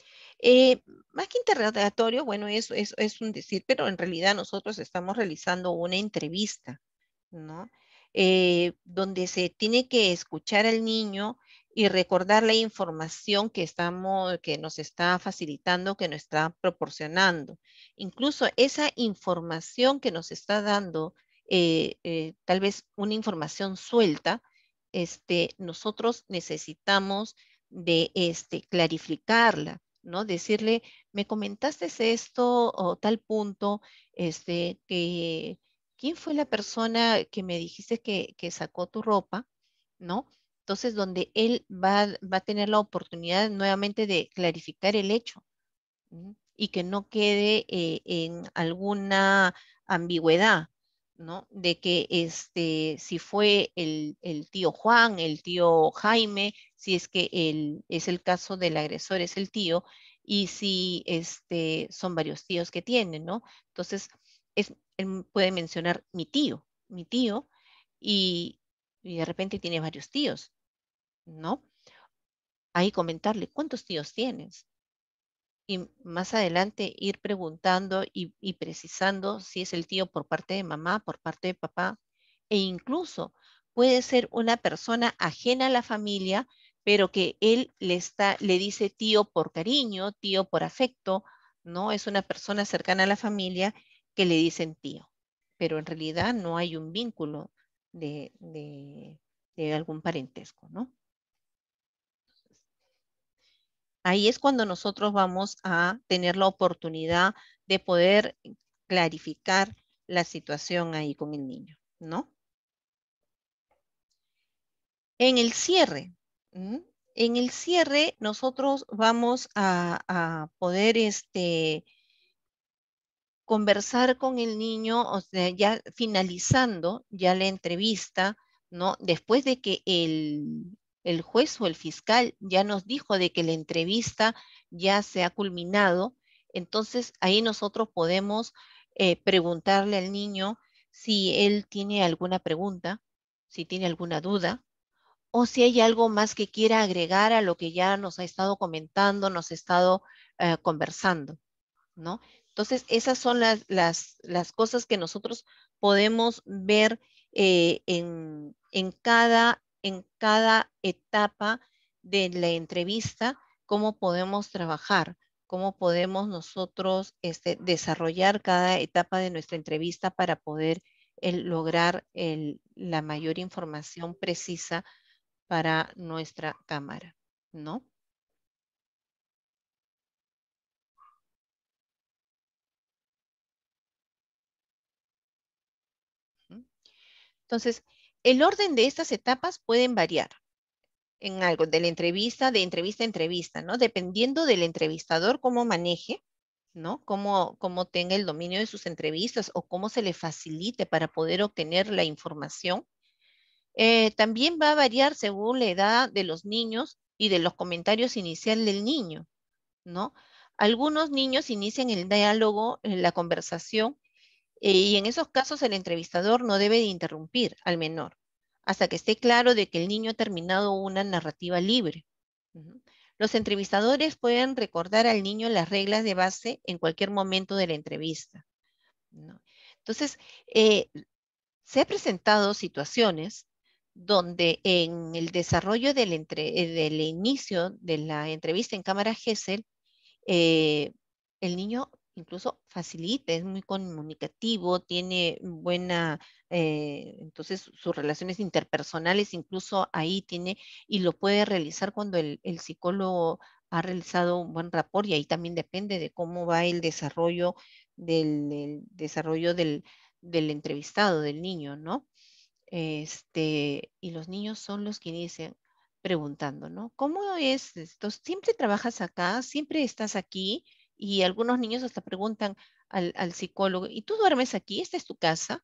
Speaker 1: Eh, más que interrogatorio, bueno, eso es, un decir, pero en realidad nosotros estamos realizando una entrevista, ¿no? Eh, donde se tiene que escuchar al niño y recordar la información que estamos, que nos está facilitando, que nos está proporcionando. Incluso esa información que nos está dando, eh, eh, tal vez una información suelta, este, nosotros necesitamos de este, clarificarla, ¿no? Decirle, me comentaste esto o tal punto, este, que, ¿quién fue la persona que me dijiste que, que sacó tu ropa? ¿No? entonces donde él va, a tener la oportunidad nuevamente de clarificar el hecho y que no quede eh, en alguna ambigüedad, ¿no? De que este, si fue el, tío Juan, el tío Jaime, si es que es el caso del agresor, es el tío, y si este, son varios tíos que tiene ¿no? Entonces, él puede mencionar mi tío, mi tío, y de repente tiene varios tíos. ¿no? Ahí comentarle cuántos tíos tienes. Y más adelante ir preguntando y, precisando si es el tío por parte de mamá, por parte de papá, e incluso puede ser una persona ajena a la familia, pero que él le, está, le dice tío por cariño, tío por afecto, ¿no? Es una persona cercana a la familia que le dicen tío, pero en realidad no hay un vínculo de, de algún parentesco, ¿no? Ahí es cuando nosotros vamos a tener la oportunidad de poder clarificar la situación ahí con el niño, ¿no? En el cierre, en el cierre nosotros vamos a, poder este, conversar con el niño, o sea, ya finalizando ya la entrevista, ¿no? Después de que el, el juez o el fiscal ya nos dijo de que la entrevista ya se ha culminado, entonces ahí nosotros podemos eh, preguntarle al niño si él tiene alguna pregunta, si tiene alguna duda, o si hay algo más que quiera agregar a lo que ya nos ha estado comentando, nos ha estado eh, conversando, ¿no? Entonces, esas son las, las, cosas que nosotros podemos ver eh, en, en, cada en cada etapa de la entrevista cómo podemos trabajar, cómo podemos nosotros este, desarrollar cada etapa de nuestra entrevista para poder eh, lograr la mayor información precisa para nuestra cámara, ¿no? Entonces, el orden de estas etapas pueden variar en algo, de la entrevista, de entrevista a entrevista, ¿no? Dependiendo del entrevistador, cómo maneje, ¿no? Cómo, tenga el dominio de sus entrevistas o cómo se le facilite para poder obtener la información. Eh, también va a variar según la edad de los niños y de los comentarios iniciales del niño, ¿no? Algunos niños inician el diálogo, eh, la conversación eh, y en esos casos el entrevistador no debe de interrumpir al menor hasta que esté claro de que el niño ha terminado una narrativa libre. Los entrevistadores pueden recordar al niño las reglas de base en cualquier momento de la entrevista. Entonces, eh, se han presentado situaciones donde en el desarrollo del, eh, del inicio de la entrevista en cámara GESEL, el niño incluso facilita, es muy comunicativo, tiene buena, eh, entonces sus relaciones interpersonales incluso ahí tiene y lo puede realizar cuando el, psicólogo ha realizado un buen rapport y ahí también depende de cómo va el desarrollo del, desarrollo del, del, entrevistado, del niño, ¿no? Este, y los niños son los que dicen preguntando, ¿no? ¿Cómo es esto? ¿Siempre trabajas acá? ¿Siempre estás aquí? Y algunos niños hasta preguntan al, psicólogo, ¿y tú duermes aquí? ¿Esta es tu casa?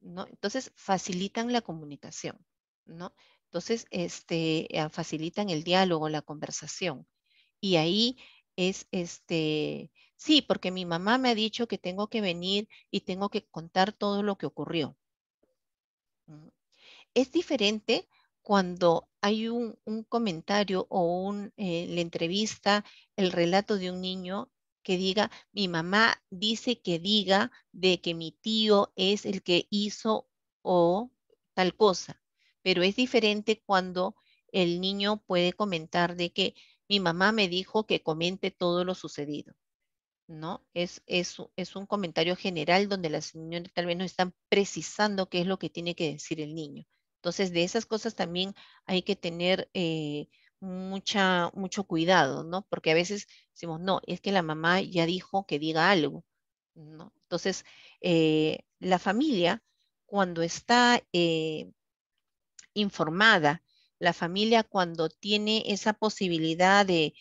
Speaker 1: ¿No? Entonces facilitan la comunicación, ¿no? Entonces este, eh, facilitan el diálogo, la conversación. Y ahí es, este, sí, porque mi mamá me ha dicho que tengo que venir y tengo que contar todo lo que ocurrió. Es diferente cuando hay un, comentario o eh, la entrevista, el relato de un niño que diga, mi mamá dice que diga de que mi tío es el que hizo o tal cosa, pero es diferente cuando el niño puede comentar de que mi mamá me dijo que comente todo lo sucedido. ¿No? Es, es, es un comentario general donde las señoras tal vez no están precisando qué es lo que tiene que decir el niño. Entonces, de esas cosas también hay que tener eh, mucha, mucho cuidado, ¿no? Porque a veces decimos, no, es que la mamá ya dijo que diga algo, ¿no? Entonces, eh, la familia, cuando está eh, informada, la familia cuando tiene esa posibilidad de,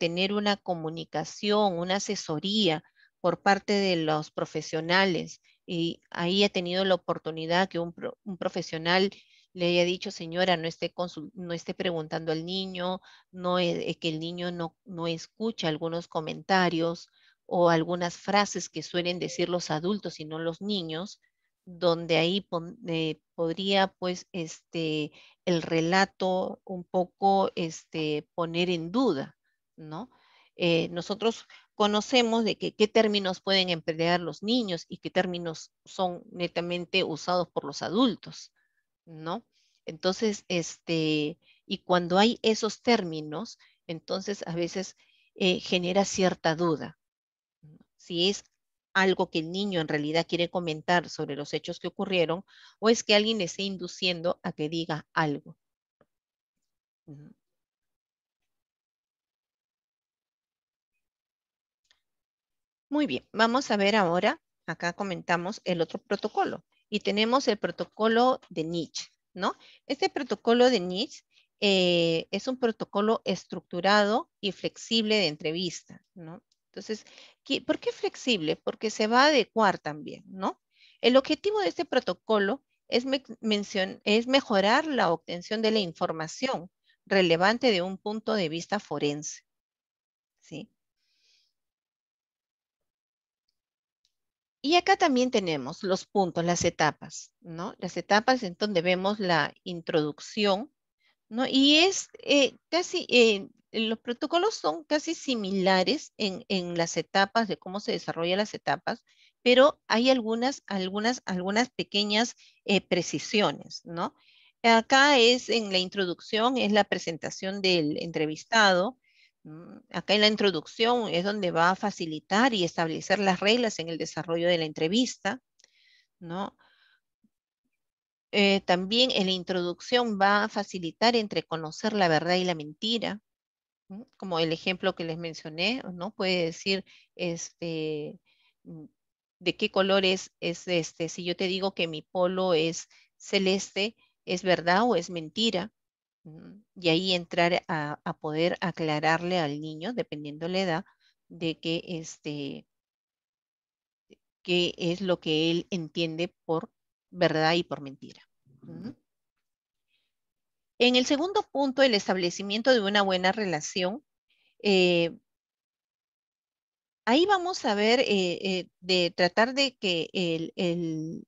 Speaker 1: tener una comunicación, una asesoría por parte de los profesionales, y ahí he tenido la oportunidad que un, un profesional le haya dicho, señora, no esté, no esté preguntando al niño, no eh, que el niño no, no escucha algunos comentarios o algunas frases que suelen decir los adultos y no los niños, donde ahí eh, podría pues este, el relato un poco este, poner en duda, ¿no? Eh, nosotros conocemos de qué términos pueden emplear los niños y qué términos son netamente usados por los adultos. ¿no? Entonces, este, y cuando hay esos términos, entonces a veces eh, genera cierta duda. Si es algo que el niño en realidad quiere comentar sobre los hechos que ocurrieron o es que alguien le esté induciendo a que diga algo. Muy bien, vamos a ver ahora, acá comentamos el otro protocolo, y tenemos el protocolo de Niche, ¿no? Este protocolo de Niche eh, es un protocolo estructurado y flexible de entrevista, ¿no? Entonces, ¿por qué flexible? Porque se va a adecuar también, ¿no? El objetivo de este protocolo es, es mejorar la obtención de la información relevante de un punto de vista forense, ¿sí? Y acá también tenemos los puntos, las etapas, ¿no? Las etapas en donde vemos la introducción, ¿no? Y es eh, casi, eh, los protocolos son casi similares en, las etapas, de cómo se desarrollan las etapas, pero hay algunas, algunas, algunas pequeñas eh, precisiones, ¿no? Acá es en la introducción, es la presentación del entrevistado, Mm, acá en la introducción es donde va a facilitar y establecer las reglas en el desarrollo de la entrevista, ¿no? Eh, también en la introducción va a facilitar entre conocer la verdad y la mentira, como el ejemplo que les mencioné, ¿no? Puede decir, este, mm, de qué color es este, si yo te digo que mi polo es celeste, ¿es verdad o es mentira? Y ahí entrar a, poder aclararle al niño, dependiendo la edad, de que este, qué es lo que él entiende por verdad y por mentira. En el segundo punto, el establecimiento de una buena relación, eh, ahí vamos a ver eh, eh, de tratar de que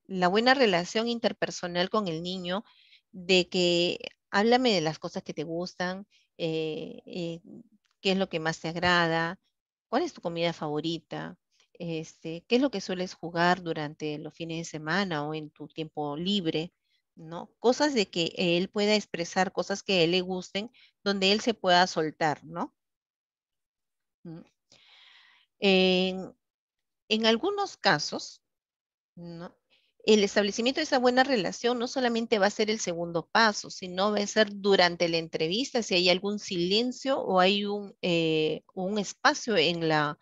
Speaker 1: la buena relación interpersonal con el niño, de que háblame de las cosas que te gustan, eh, eh, qué es lo que más te agrada, cuál es tu comida favorita, este, qué es lo que sueles jugar durante los fines de semana o en tu tiempo libre, ¿no? Cosas de que él pueda expresar, cosas que a él le gusten, donde él se pueda soltar, ¿no? Mm. En, en algunos casos, ¿no? el establecimiento de esa buena relación no solamente va a ser el segundo paso, sino va a ser durante la entrevista, si hay algún silencio o hay un, eh, espacio en la,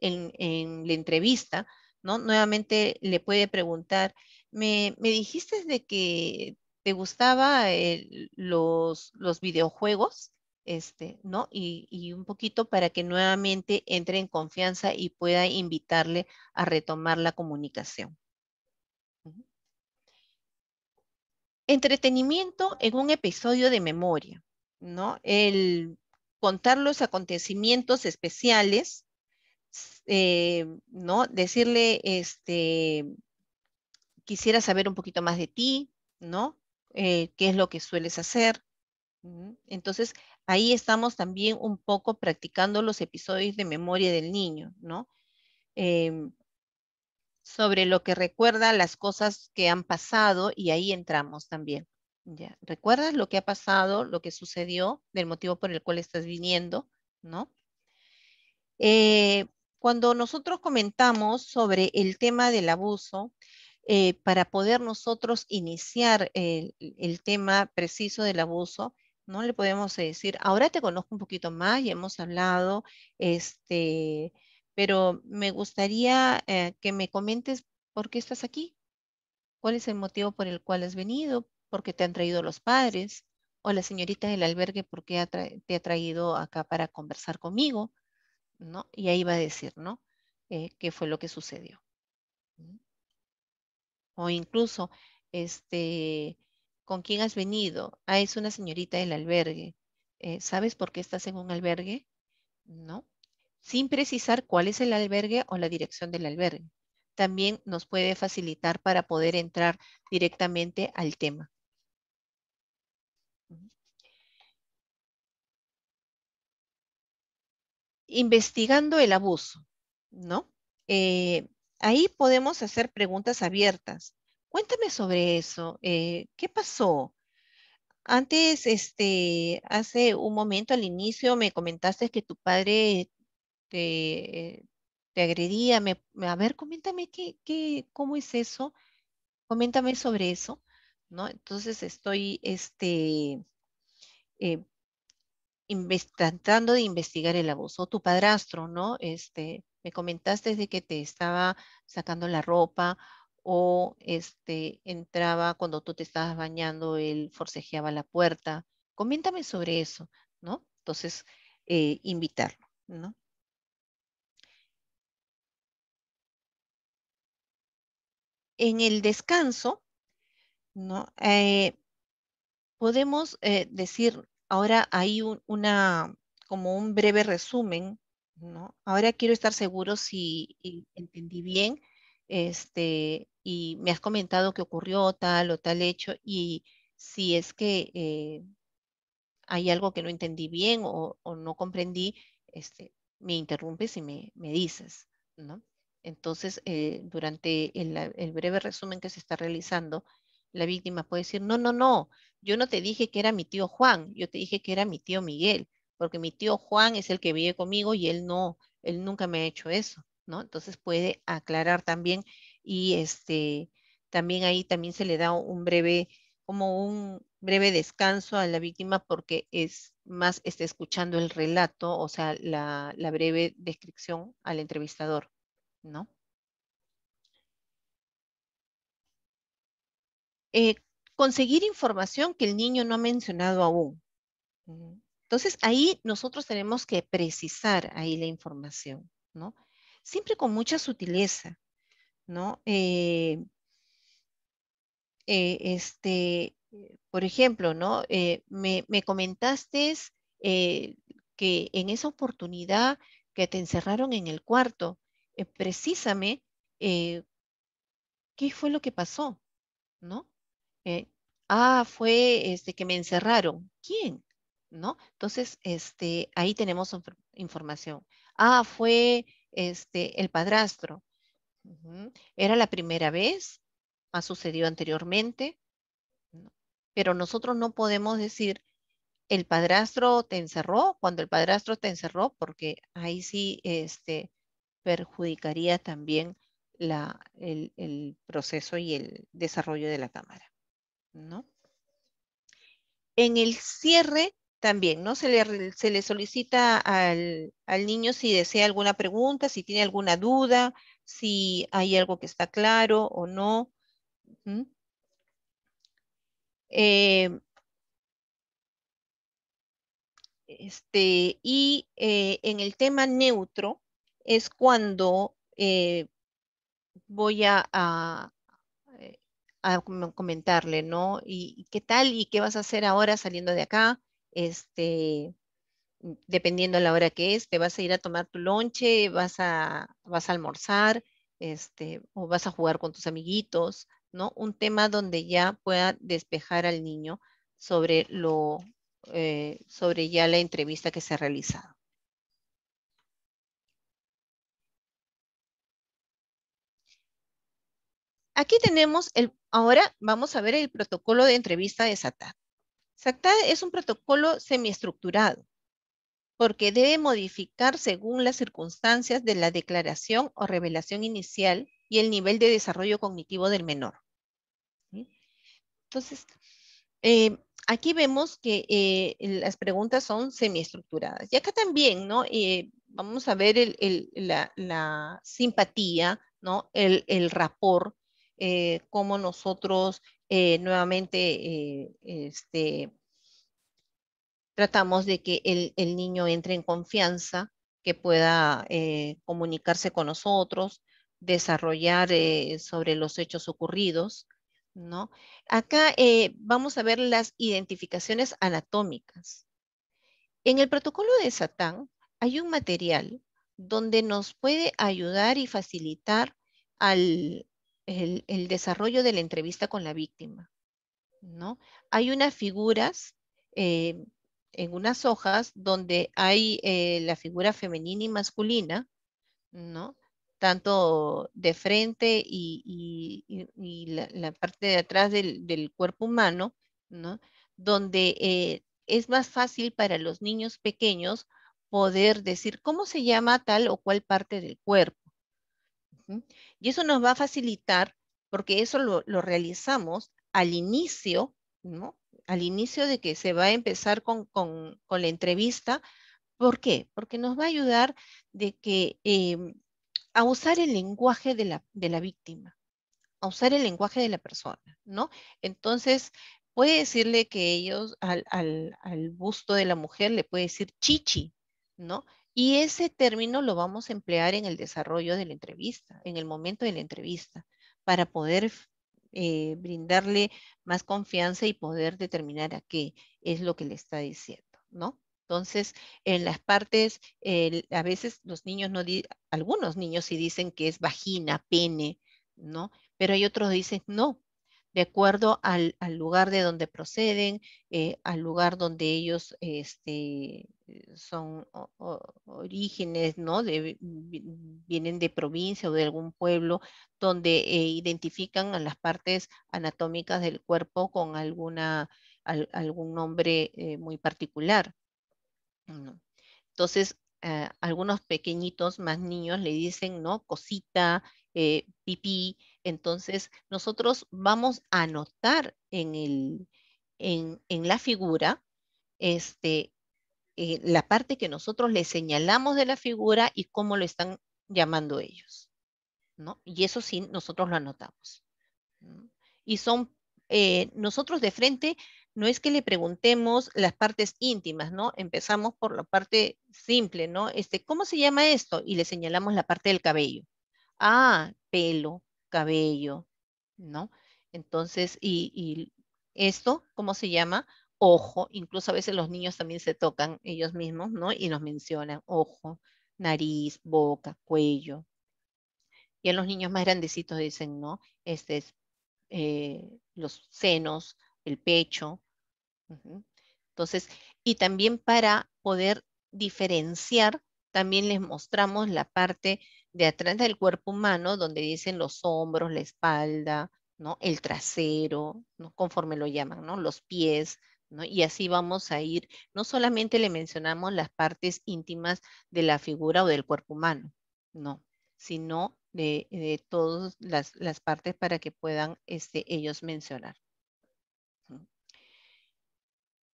Speaker 1: en, la entrevista, ¿no? Nuevamente le puede preguntar, me, dijiste de que te gustaba los, videojuegos, este, ¿no? y, un poquito para que nuevamente entre en confianza y pueda invitarle a retomar la comunicación. entretenimiento en un episodio de memoria, ¿no? El contar los acontecimientos especiales, eh, ¿no? Decirle, este, quisiera saber un poquito más de ti, ¿no? Eh, ¿Qué es lo que sueles hacer? Mm, entonces, ahí estamos también un poco practicando los episodios de memoria del niño, ¿no? Eh, sobre lo que recuerda las cosas que han pasado y ahí entramos también. ¿ya? ¿Recuerdas lo que ha pasado, lo que sucedió, del motivo por el cual estás viniendo? ¿no? Eh, cuando nosotros comentamos sobre el tema del abuso, eh, para poder nosotros iniciar el, el, tema preciso del abuso, ¿no? Le podemos decir, ahora te conozco un poquito más y hemos hablado este, pero me gustaría eh, que me comentes por qué estás aquí. ¿Cuál es el motivo por el cual has venido? ¿Por qué te han traído los padres? ¿O la señorita del albergue por qué te ha traído acá para conversar conmigo? ¿No? Y ahí va a decir, ¿no? Eh, ¿Qué fue lo que sucedió? ¿Mm? O incluso, este, ¿con quién has venido? Ah, es una señorita del albergue. Eh, ¿Sabes por qué estás en un albergue? ¿No? sin precisar cuál es el albergue o la dirección del albergue. También nos puede facilitar para poder entrar directamente al tema. Investigando el abuso, ¿no? Eh, ahí podemos hacer preguntas abiertas. Cuéntame sobre eso. Eh, ¿Qué pasó? Antes, este, hace un momento al inicio me comentaste que tu padre te, eh, te agredía, a ver, coméntame qué, qué, cómo es eso, coméntame sobre eso, ¿no? Entonces estoy, este, eh, tratando de investigar el abuso. O Tu padrastro, ¿no? Este, me comentaste de que te estaba sacando la ropa o este, entraba cuando tú te estabas bañando, él forcejeaba la puerta. Coméntame sobre eso, ¿no? Entonces, eh, invitarlo, ¿no? en el descanso, ¿no? Eh, podemos eh, decir, ahora hay una, como un breve resumen, ¿no? Ahora quiero estar seguro si entendí bien, este, y me has comentado que ocurrió tal o tal hecho, y si es que eh, hay algo que no entendí bien o, no comprendí, este, me interrumpes y me, me dices, ¿no? Entonces, eh, durante el, breve resumen que se está realizando, la víctima puede decir, no, no, no, yo no te dije que era mi tío Juan, yo te dije que era mi tío Miguel, porque mi tío Juan es el que vive conmigo y él no, él nunca me ha hecho eso, ¿no? Entonces puede aclarar también y este, también ahí también se le da un breve, como un breve descanso a la víctima porque es más, está escuchando el relato, o sea, la breve descripción al entrevistador. ¿no? Eh, conseguir información que el niño no ha mencionado aún. Entonces, ahí nosotros tenemos que precisar ahí la información, ¿no? Siempre con mucha sutileza, ¿no? Eh, eh, este, por ejemplo, ¿no? me, comentaste que en esa oportunidad que te encerraron en el cuarto, eh, precisame eh, qué fue lo que pasó, ¿no? Eh, ah, fue este, que me encerraron. ¿Quién? ¿No? Entonces, este, ahí tenemos información. Ah, fue este, el padrastro. Era la primera vez, ha sucedido anteriormente, pero nosotros no podemos decir, el padrastro te encerró, cuando el padrastro te encerró, porque ahí sí este, perjudicaría también el, proceso y el desarrollo de la cámara. En el cierre también, ¿no? Se le, se le solicita al, niño si desea alguna pregunta, si tiene alguna duda, si hay algo que está claro o no. Eh, este, y eh, en el tema neutro, es cuando eh, voy a, eh, comentarle, ¿no? ¿Y qué tal? ¿Y qué vas a hacer ahora saliendo de acá? Este, dependiendo de la hora que es, te vas a ir a tomar tu lonche, vas a, vas a almorzar, este, o vas a jugar con tus amiguitos, ¿no? Un tema donde ya pueda despejar al niño sobre lo, eh, sobre ya la entrevista que se ha realizado. Aquí tenemos el, ahora vamos a ver el protocolo de entrevista de SATA. SATA es un protocolo semiestructurado porque debe modificar según las circunstancias de la declaración o revelación inicial y el nivel de desarrollo cognitivo del menor. Entonces, eh, aquí vemos que eh, las preguntas son semiestructuradas. Y acá también, ¿no? Eh, vamos a ver la, simpatía, ¿no? El, el rapor, eh, cómo nosotros eh, nuevamente eh, este, tratamos de que el, el, niño entre en confianza, que pueda comunicarse con nosotros, desarrollar sobre los hechos ocurridos. ¿no? Acá vamos a ver las identificaciones anatómicas. En el protocolo de Satán hay un material donde nos puede ayudar y facilitar al, el, desarrollo de la entrevista con la víctima. ¿no? Hay unas figuras eh, en unas hojas donde hay eh, la figura femenina y masculina, ¿no? tanto de frente y, la, parte de atrás del, cuerpo humano, ¿no? donde eh, es más fácil para los niños pequeños poder decir cómo se llama tal o cual parte del cuerpo. Y eso nos va a facilitar, porque eso lo, realizamos al inicio, ¿no? Al inicio de que se va a empezar con, con, con la entrevista. ¿Por qué? Porque nos va a ayudar de que, em, a usar el lenguaje de la, de la víctima a usar el lenguaje de la persona, ¿no? Entonces, puede decirle que ellos al, al, al, busto de la mujer le puede decir chichi, ¿no? Y ese término lo vamos a emplear en el desarrollo de la entrevista, en el momento de la entrevista, para poder eh, brindarle más confianza y poder determinar a qué es lo que le está diciendo, ¿no? Entonces, en las partes, a veces los niños no, dicen, algunos niños sí dicen que es vagina, pene, ¿no? Pero hay otros que dicen no, de acuerdo al, lugar de donde proceden, eh, al lugar donde ellos este, eh, son orígenes, ¿no? vienen de provincia o de algún pueblo donde eh, identifican a las partes anatómicas del cuerpo con alguna, algún nombre eh, muy particular. Entonces, algunos pequeñitos más niños le dicen, ¿no? Cosita, pipí. Entonces, nosotros vamos a anotar en, el, en, en la figura este, eh, la parte que nosotros le señalamos de la figura y cómo lo están llamando ellos. ¿no? Y eso sí, nosotros lo anotamos. Y son, eh, nosotros de frente, no es que le preguntemos las partes íntimas, ¿no? Empezamos por la parte simple, ¿no? Este, ¿Cómo se llama esto? Y le señalamos la parte del cabello. Ah, pelo, cabello, ¿no? Entonces, y, y esto, ¿cómo se llama? ojo, incluso a veces los niños también se tocan ellos mismos, ¿no? Y nos mencionan ojo, nariz, boca, cuello. Y a los niños más grandecitos dicen, ¿no? Este es eh, los senos, el pecho. Entonces, y también para poder diferenciar, también les mostramos la parte de atrás del cuerpo humano, donde dicen los hombros, la espalda, ¿no? El trasero, ¿no? Conforme lo llaman, ¿no? Los pies, y así vamos a ir, no solamente le mencionamos las partes íntimas de la figura o del cuerpo humano, sino de, todas las, partes para que puedan este, ellos mencionar.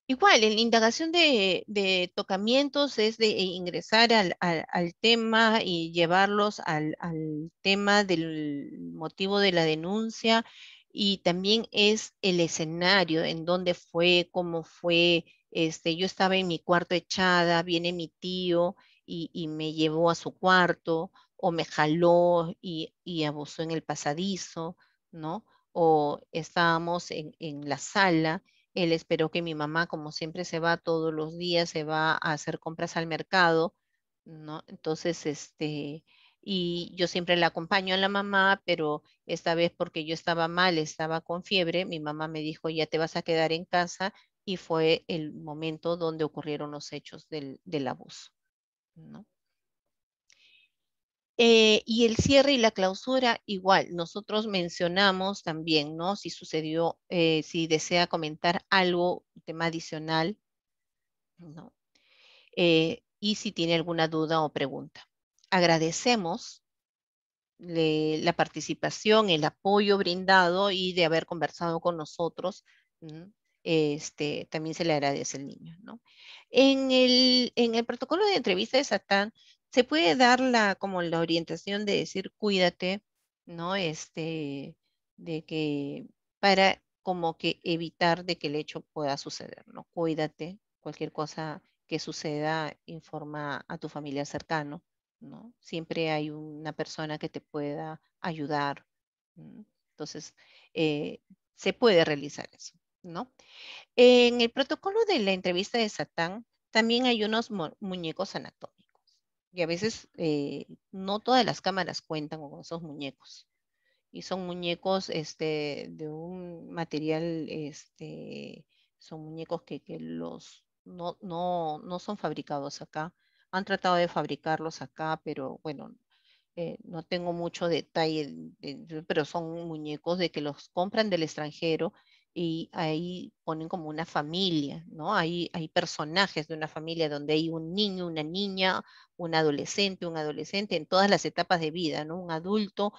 Speaker 1: Igual, en la indagación de, tocamientos es de ingresar al, tema y llevarlos al, tema del motivo de la denuncia, y también es el escenario en donde fue, cómo fue. Este, yo estaba en mi cuarto echada, viene mi tío y, me llevó a su cuarto o me jaló y, abusó en el pasadizo, ¿no? O estábamos en, en la sala él esperó que mi mamá, como siempre se va todos los días, se va a hacer compras al mercado, ¿no? Entonces, este, y yo siempre la acompaño a la mamá, pero esta vez porque yo estaba mal, estaba con fiebre, mi mamá me dijo, ya te vas a quedar en casa y fue el momento donde ocurrieron los hechos del, abuso. ¿no? Eh, y el cierre y la clausura, igual, nosotros mencionamos también, ¿no? Si sucedió, eh, si desea comentar algo, tema adicional, ¿no? Eh, y si tiene alguna duda o pregunta agradecemos la participación, el apoyo brindado y de haber conversado con nosotros. Este, también se le agradece al niño. ¿no? En, el, protocolo de entrevista de Satán se puede dar la, como la orientación de decir cuídate, ¿no? Este, de que para como que evitar de que el hecho pueda suceder, ¿no? Cuídate, cualquier cosa que suceda, informa a tu familia cercano, Siempre hay una persona que te pueda ayudar. Entonces, eh, se puede realizar eso, En el protocolo de la entrevista de Satán, también hay unos muñecos anatómicos. Y a veces eh, no todas las cámaras cuentan con esos muñecos. Y son muñecos este, de un material, este, son muñecos que, los, no son fabricados acá han tratado de fabricarlos acá, pero bueno, eh, no tengo mucho detalle, pero son muñecos de que los compran del extranjero y ahí ponen como una familia, ¿no? hay hay personajes de una familia donde hay un niño, una niña, un adolescente, un adolescente en todas las etapas de vida, ¿no? Un adulto,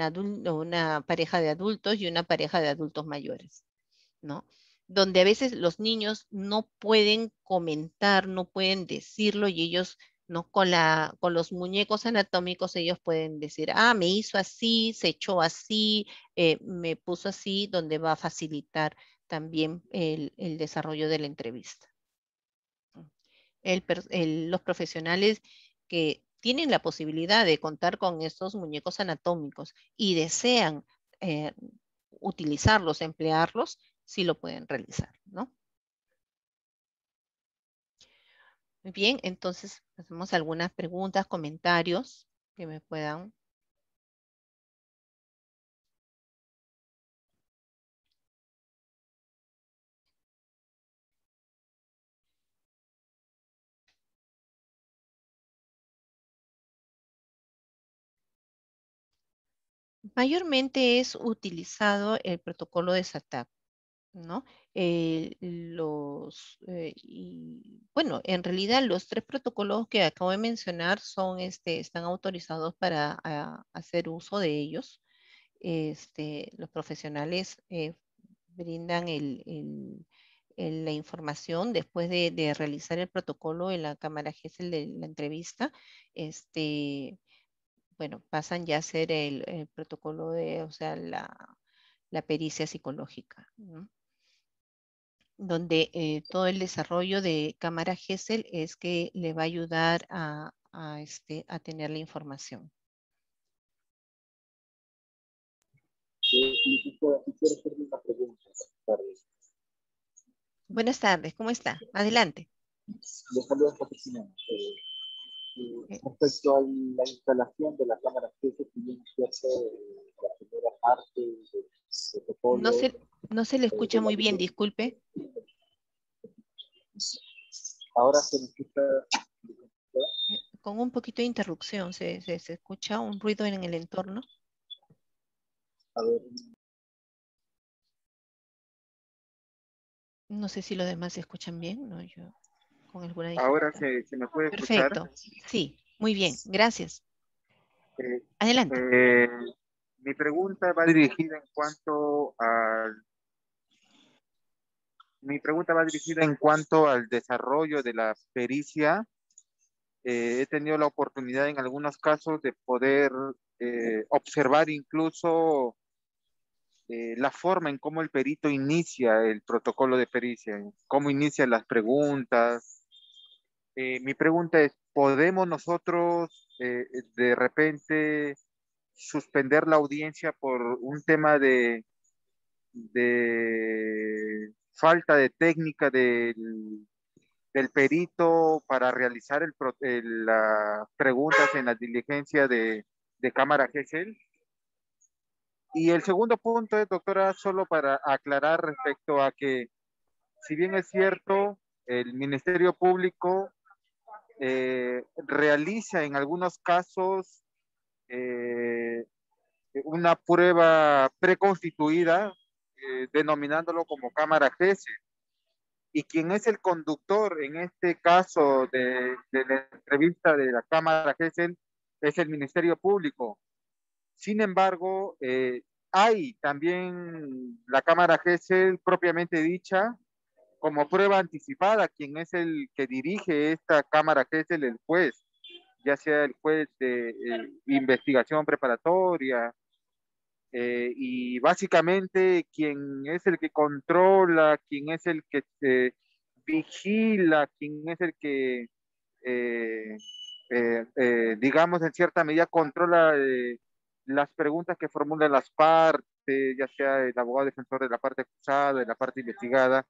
Speaker 1: adulto, una pareja de adultos y una pareja de adultos mayores, ¿no? donde a veces los niños no pueden comentar, no pueden decirlo y ellos ¿no? Con, los muñecos anatómicos ellos pueden decir, ah, me hizo así, se echó así, eh, me puso así, donde va a facilitar también el, desarrollo de la entrevista. los profesionales que tienen la posibilidad de contar con estos muñecos anatómicos y desean eh, utilizarlos, emplearlos, sí lo pueden realizar, ¿no? Muy bien, entonces hacemos algunas
Speaker 2: preguntas, comentarios que me puedan Mayormente es utilizado el protocolo de SATAP ¿no? Eh,
Speaker 1: los, eh, y, bueno, en realidad los tres protocolos que acabo de mencionar son, este, están autorizados para ah, hacer uso de ellos. Este, los profesionales eh, brindan el, la información después de, realizar el protocolo en la cámara GESEL de la entrevista. Este, bueno, pasan ya a ser el, protocolo de, o sea, la, la pericia psicológica. ¿no? donde eh, todo el desarrollo de cámara GESEL es que le va a ayudar a, a, este, a tener la información. Buenas tardes, ¿cómo está? Adelante. Les saludo eh,
Speaker 2: eh, eh, respecto a la instalación de la cámara GESEL no, se,
Speaker 1: no le escucha muy bien, disculpe.
Speaker 3: Ahora se escucha...
Speaker 1: Con un poquito de interrupción, ¿se, escucha un ruido en el entorno? A ver. No sé si los demás se escuchan bien, ¿no? Yo con
Speaker 2: Ahora se, me puede Perfecto,
Speaker 1: sí, muy bien, gracias. Eh, Adelante. Eh,
Speaker 3: mi pregunta va dirigida en cuanto al mi pregunta va dirigida en cuanto al desarrollo de la pericia. Eh, he tenido la oportunidad en algunos casos de poder eh, observar incluso eh, la forma en cómo el perito inicia el protocolo de pericia, cómo inicia las preguntas. mi pregunta es, ¿podemos nosotros de repente suspender la audiencia por un tema de, de falta de técnica del, del perito para realizar el, las preguntas en la diligencia de, de Cámara Gesell. Y el segundo punto doctora, solo para aclarar respecto a que, si bien es cierto, el Ministerio Público eh, realiza en algunos casos eh, eh, una prueba preconstituida, eh, denominándolo como cámara GESE. Y quien es el conductor en este caso de, la entrevista de la Cámara GESEL es el Ministerio Público. Sin embargo, hay también la Cámara GESEL propiamente dicha como prueba anticipada, quien es el que dirige esta Cámara GESEL, el juez ya sea el juez de eh, investigación preparatoria, eh, y básicamente quien es el que controla, quien es el que eh, vigila, quien es el que, digamos, en cierta medida controla las preguntas que formulan las partes, ya sea el abogado defensor de la parte acusada, de la parte investigada,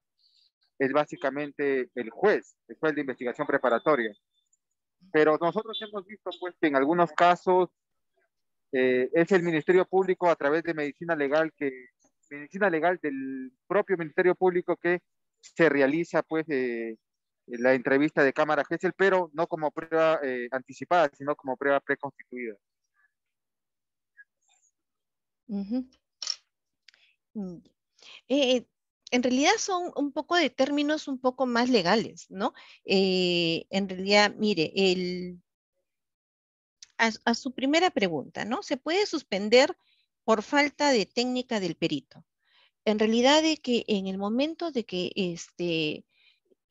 Speaker 3: es básicamente el juez, el juez de investigación preparatoria. Pero nosotros hemos visto pues que en algunos casos eh, es el Ministerio Público a través de medicina legal que medicina legal del propio Ministerio Público que se realiza pues eh, la entrevista de cámara el pero no como prueba eh, anticipada, sino como prueba preconstituida
Speaker 1: en realidad son un poco de términos un poco más legales, ¿no? Eh, en realidad, mire, a, su primera pregunta, ¿no? Se puede suspender por falta de técnica del perito. En realidad, de que en el momento de que este,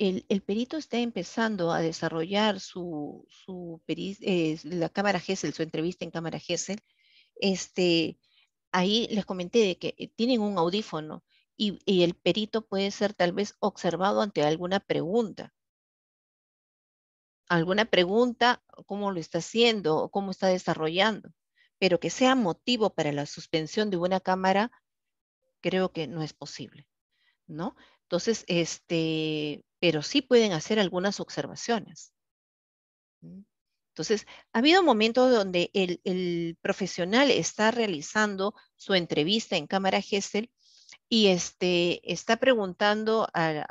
Speaker 1: el, perito está empezando a desarrollar su, eh, la cámara GESEL, su entrevista en cámara GESEL, este, ahí les comenté de que eh, tienen un audífono y, el perito puede ser tal vez observado ante alguna pregunta alguna pregunta, cómo lo está haciendo cómo está desarrollando, pero que sea motivo para la suspensión de una cámara, creo que no es posible, ¿no? Entonces, este, pero sí pueden hacer algunas observaciones. Mm. Entonces, ha habido momentos donde el, profesional está realizando su entrevista en cámara GESEL y este, está preguntando al,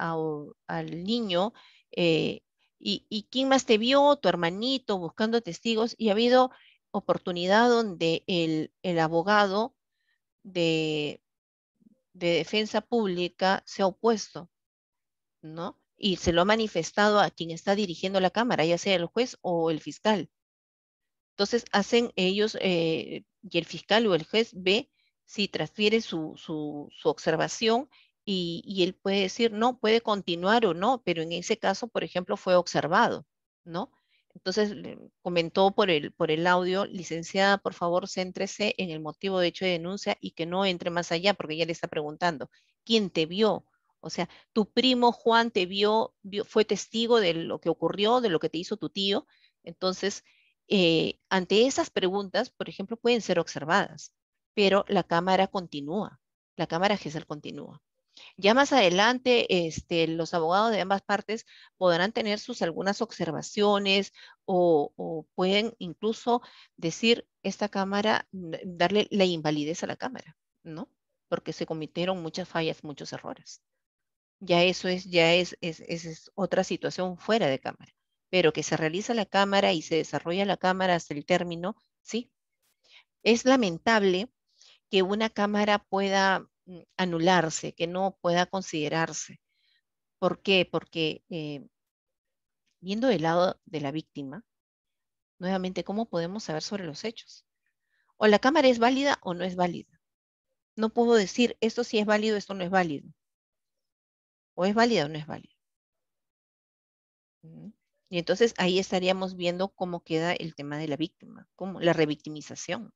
Speaker 1: al, niño, eh, ¿y, quién más te vio? Tu hermanito, buscando testigos. Y ha habido oportunidad donde el, abogado de, defensa pública se ha opuesto, ¿no? Y se lo ha manifestado a quien está dirigiendo la Cámara, ya sea el juez o el fiscal. Entonces hacen ellos, eh, y el fiscal o el juez ve si transfiere su, observación y, él puede decir, no, puede continuar o no, pero en ese caso, por ejemplo, fue observado, ¿no? Entonces comentó por el, por el audio, licenciada, por favor, céntrese en el motivo de hecho de denuncia y que no entre más allá, porque ella le está preguntando, ¿quién te vio? O sea, tu primo Juan te vio, fue testigo de lo que ocurrió, de lo que te hizo tu tío. Entonces, eh, ante esas preguntas, por ejemplo, pueden ser observadas pero la cámara continúa, la cámara GESEL continúa. Ya más adelante, este, los abogados de ambas partes podrán tener sus algunas observaciones o, pueden incluso decir esta cámara, darle la invalidez a la cámara, ¿no? Porque se cometieron muchas fallas, muchos errores. Ya eso es, ya es, es otra situación fuera de cámara. Pero que se realiza la cámara y se desarrolla la cámara hasta el término, sí. Es lamentable que una cámara pueda mm, anularse, que no pueda considerarse. ¿Por qué? Porque eh, viendo del lado de la víctima, nuevamente, ¿cómo podemos saber sobre los hechos? O la cámara es válida o no es válida. No puedo decir esto sí es válido, esto no es válido. O es válida o no es válida. Y entonces ahí estaríamos viendo cómo queda el tema de la víctima, cómo, la revictimización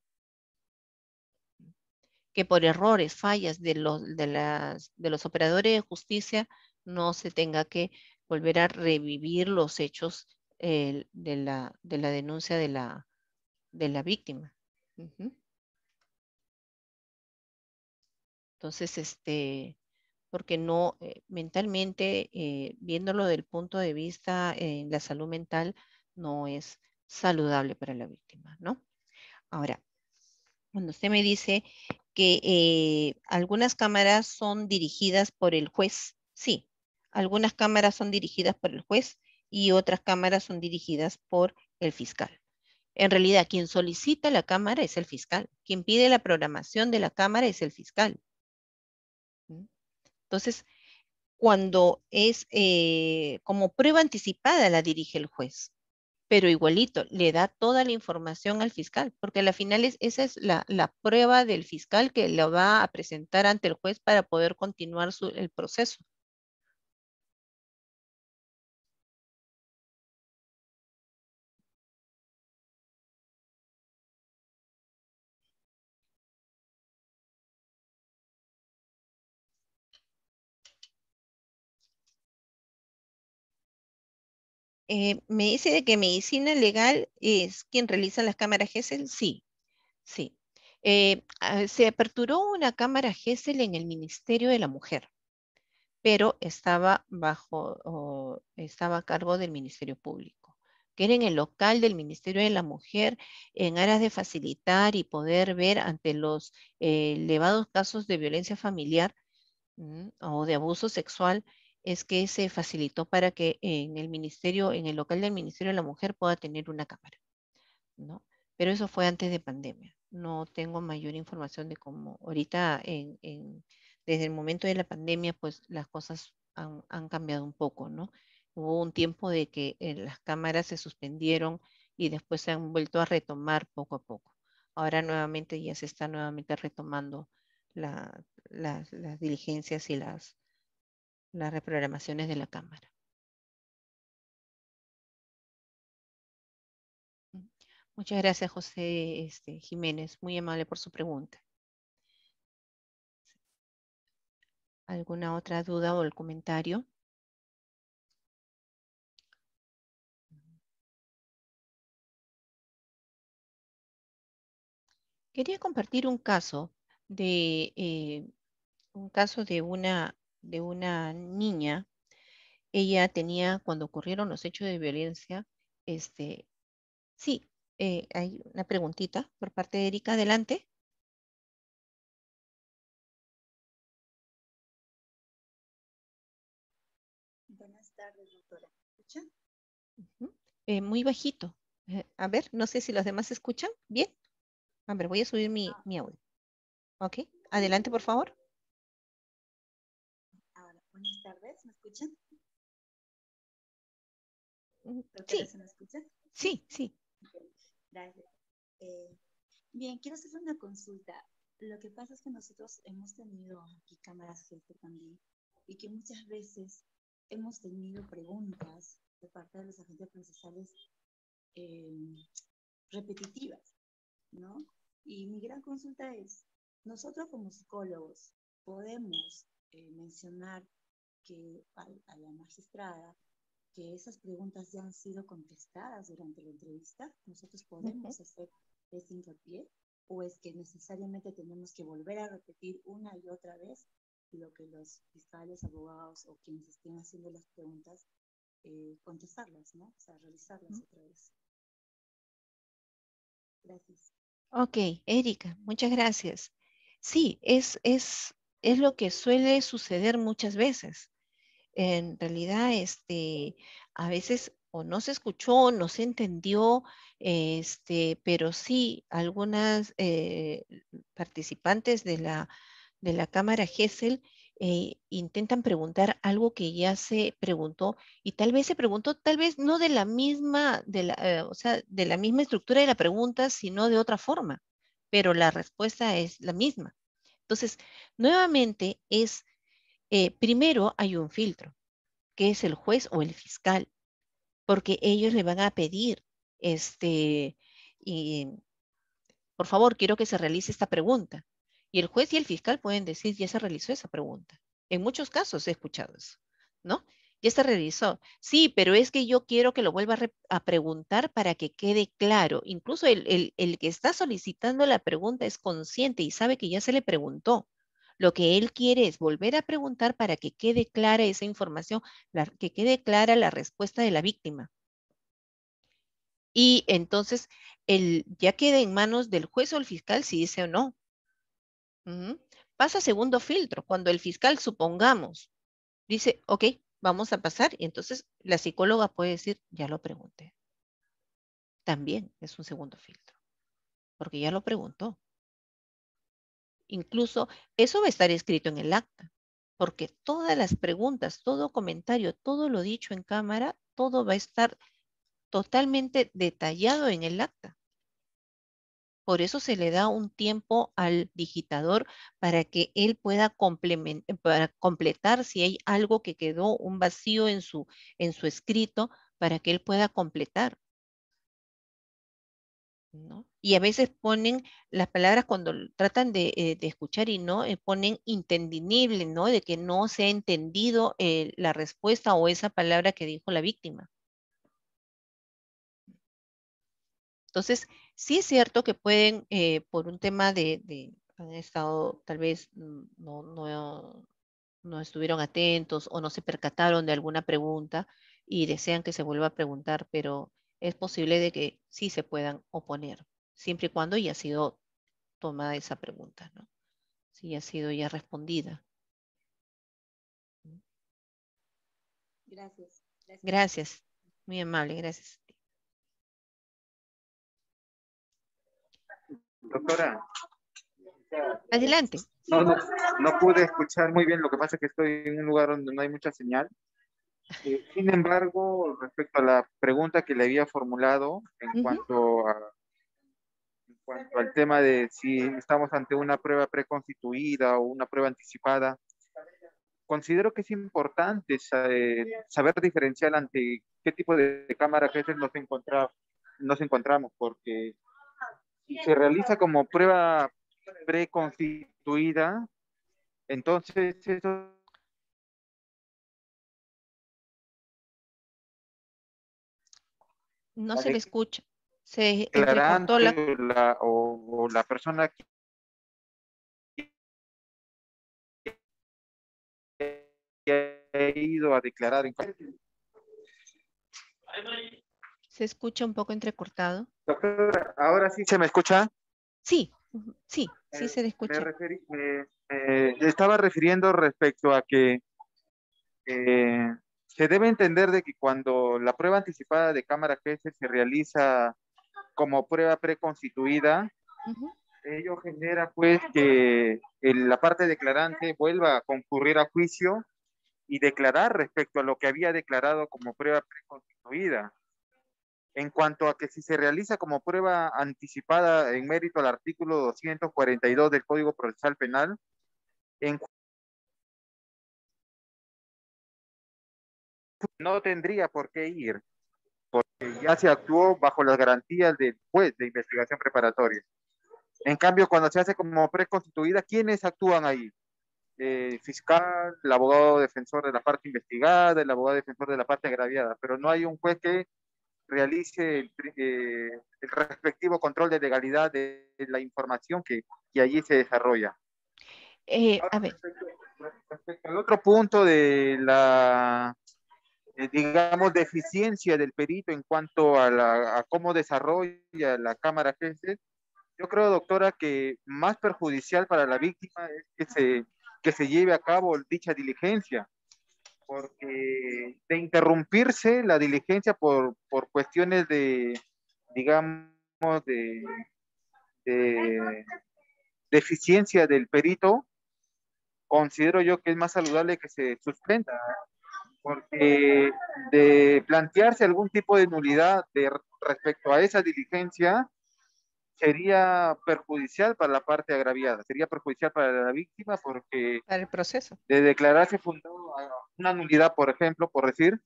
Speaker 1: que por errores, fallas de los, de, los operadores de justicia no se tenga que volver a revivir los hechos de, la, denuncia de la, de la víctima. Entonces, este, porque no eh, mentalmente, eh, viéndolo del punto de vista de eh, la salud mental, no es saludable para la víctima, ¿no? Ahora, cuando usted me dice que eh, algunas cámaras son dirigidas por el juez. Sí, algunas cámaras son dirigidas por el juez y otras cámaras son dirigidas por el fiscal. En realidad, quien solicita la cámara es el fiscal. Quien pide la programación de la cámara es el fiscal. ¿Mm? Entonces, cuando es eh, como prueba anticipada la dirige el juez pero igualito le da toda la información al fiscal, porque al final es, esa es la, prueba del fiscal que
Speaker 2: lo va a presentar ante el juez para poder continuar el proceso. Eh, ¿Me dice de que medicina legal
Speaker 1: es quien realiza las cámaras GESEL? Sí, sí. Eh, ah, se aperturó una cámara GESEL en el Ministerio de la Mujer, pero estaba bajo, estaba a cargo del Ministerio Público, que era en el local del Ministerio de la Mujer en aras de facilitar y poder ver ante los eh, elevados casos de violencia familiar mm, o de abuso sexual, es que se facilitó para que en el ministerio, en el local del Ministerio la Mujer pueda tener una cámara, ¿no? Pero eso fue antes de pandemia. No tengo mayor información de cómo ahorita, desde el momento de la pandemia, pues las cosas han, cambiado un poco, ¿no? Hubo un tiempo de que eh, las cámaras se suspendieron y después se han vuelto a retomar poco a poco. Ahora nuevamente ya se está nuevamente retomando
Speaker 2: las diligencias y las, las reprogramaciones de la cámara. Muchas gracias, José este, Jiménez. Muy amable por su pregunta. ¿Alguna otra duda o el comentario? Quería compartir un caso
Speaker 1: de eh, un caso de una de una niña. Ella tenía, cuando ocurrieron los hechos de violencia, este,
Speaker 2: sí, eh, hay una preguntita por parte de Erika. Adelante.
Speaker 4: Buenas tardes, doctora. ¿Escucha?
Speaker 2: Eh, muy bajito. Eh,
Speaker 1: a ver, no sé si los demás escuchan. Bien. A ver, voy a subir mi, ah. mi audio. Ok,
Speaker 2: adelante, por favor.
Speaker 4: ¿Me escuchan? Sí. ¿Se me escucha? Sí, sí. Gracias. Eh, bien, quiero hacer una consulta. Lo que pasa es que nosotros hemos tenido aquí cámaras gente también y que muchas veces hemos tenido preguntas de parte de los agentes procesales em, repetitivas, ¿no? Y mi gran consulta es, nosotros como psicólogos podemos eh, mencionar que, a, la magistrada que esas preguntas ya han sido contestadas durante la entrevista, nosotros podemos hacer ese hincapié o es que necesariamente tenemos que volver a repetir una y otra vez lo que los fiscales, abogados o quienes estén haciendo las preguntas, eh, contestarlas, ¿no? O sea, realizarlas otra vez. Gracias.
Speaker 2: Ok, Erika, muchas gracias. Sí,
Speaker 1: es, es, es lo que suele suceder muchas veces en realidad este, a veces o no se escuchó, no se entendió, este, pero sí algunas eh, participantes de la, de la Cámara GESEL eh, intentan preguntar algo que ya se preguntó y tal vez se preguntó, tal vez no de la misma, de la, eh, o sea, de la misma estructura de la pregunta, sino de otra forma, pero la respuesta es la misma. Entonces, nuevamente es eh, primero hay un filtro, que es el juez o el fiscal, porque ellos le van a pedir, este, por favor, quiero que se realice esta pregunta. Y el juez y el fiscal pueden decir, ya se realizó esa pregunta. En muchos casos he escuchado eso, ¿no? Ya se realizó. Sí, pero es que yo quiero que lo vuelva a, preguntar para que quede claro. Incluso el que está solicitando la pregunta es consciente y sabe que ya se le preguntó. Lo que él quiere es volver a preguntar para que quede clara esa información, que quede clara la respuesta de la víctima. Y entonces el, ya queda en manos del juez o el fiscal si dice o no. Pasa segundo filtro, cuando el fiscal, supongamos, dice, ok, vamos a pasar, y entonces la psicóloga puede decir, ya lo pregunté. También es un segundo filtro, porque ya lo preguntó. Incluso eso va a estar escrito en el acta, porque todas las preguntas, todo comentario, todo lo dicho en cámara, todo va a estar totalmente detallado en el acta. Por eso se le da un tiempo al digitador para que él pueda para completar si hay algo que quedó un vacío en su, en su escrito, para que él pueda completar. Y a veces ponen las palabras cuando tratan eh, de, escuchar y no, eh, ponen entendible ¿no? De que no se ha entendido eh, la respuesta o esa palabra que dijo la víctima. Entonces, sí es cierto que pueden, por un tema de, de, han estado, tal vez mm, no, no, no estuvieron atentos o no se percataron de alguna pregunta y desean que se vuelva a preguntar, pero es posible de que sí se puedan oponer, siempre y cuando ya ha sido tomada esa pregunta, ¿no? Si ya ha sido ya respondida. Gracias. Gracias. Muy amable, gracias.
Speaker 2: Doctora. Adelante. No, no, no pude
Speaker 3: escuchar muy bien, lo que pasa que estoy en un lugar donde no hay mucha señal. Eh, sin embargo, respecto a la pregunta que le había formulado en cuanto
Speaker 2: al
Speaker 3: tema de si estamos ante una prueba preconstituida o una prueba anticipada, considero que es importante saber, diferenciar ante qué tipo de, cámara que nos, encontramos nos encontramos, porque
Speaker 2: si se realiza
Speaker 3: como prueba preconstituida,
Speaker 2: entonces eso No se le escucha. Se declarante la... o, la persona que ha ido a declarar
Speaker 1: se escucha un poco entrecortado.
Speaker 3: Doctora, ¿ahora sí se me escucha?
Speaker 1: Sí, sí, sí eh, se le escucha. Me
Speaker 3: referí, eh, estaba refiriendo respecto a que eh, se debe entender de que cuando la prueba anticipada de cámara jefe se realiza como prueba preconstituida, ello genera pues que el, la parte declarante vuelva a concurrir a juicio y declarar respecto a lo que había declarado como prueba preconstituida. En cuanto a que si se realiza como prueba anticipada en mérito al artículo 242 del Código Procesal Penal,
Speaker 2: en no tendría por qué ir, porque ya se actuó bajo las garantías
Speaker 3: del juez de investigación preparatoria. En cambio, cuando se hace como preconstituida, ¿quiénes actúan ahí? El fiscal, el abogado defensor de la parte investigada, el abogado defensor de la parte agraviada, pero no hay un juez que realice el, eh, respectivo control de legalidad de, la información que, allí se desarrolla. Eh, otro punto de la eh, digamos, deficiencia del perito en cuanto a, cómo desarrolla la cámara yo creo, doctora, que más perjudicial para la víctima es que se, que se lleve a cabo dicha diligencia, porque de interrumpirse la diligencia por, cuestiones de, digamos, de, de deficiencia del perito, considero yo que es más saludable que se suspenda
Speaker 2: porque
Speaker 3: de plantearse algún tipo de nulidad de, respecto a esa diligencia sería perjudicial para la parte agraviada, sería perjudicial para la víctima porque el proceso de declararse fundado una nulidad, por ejemplo, por decir,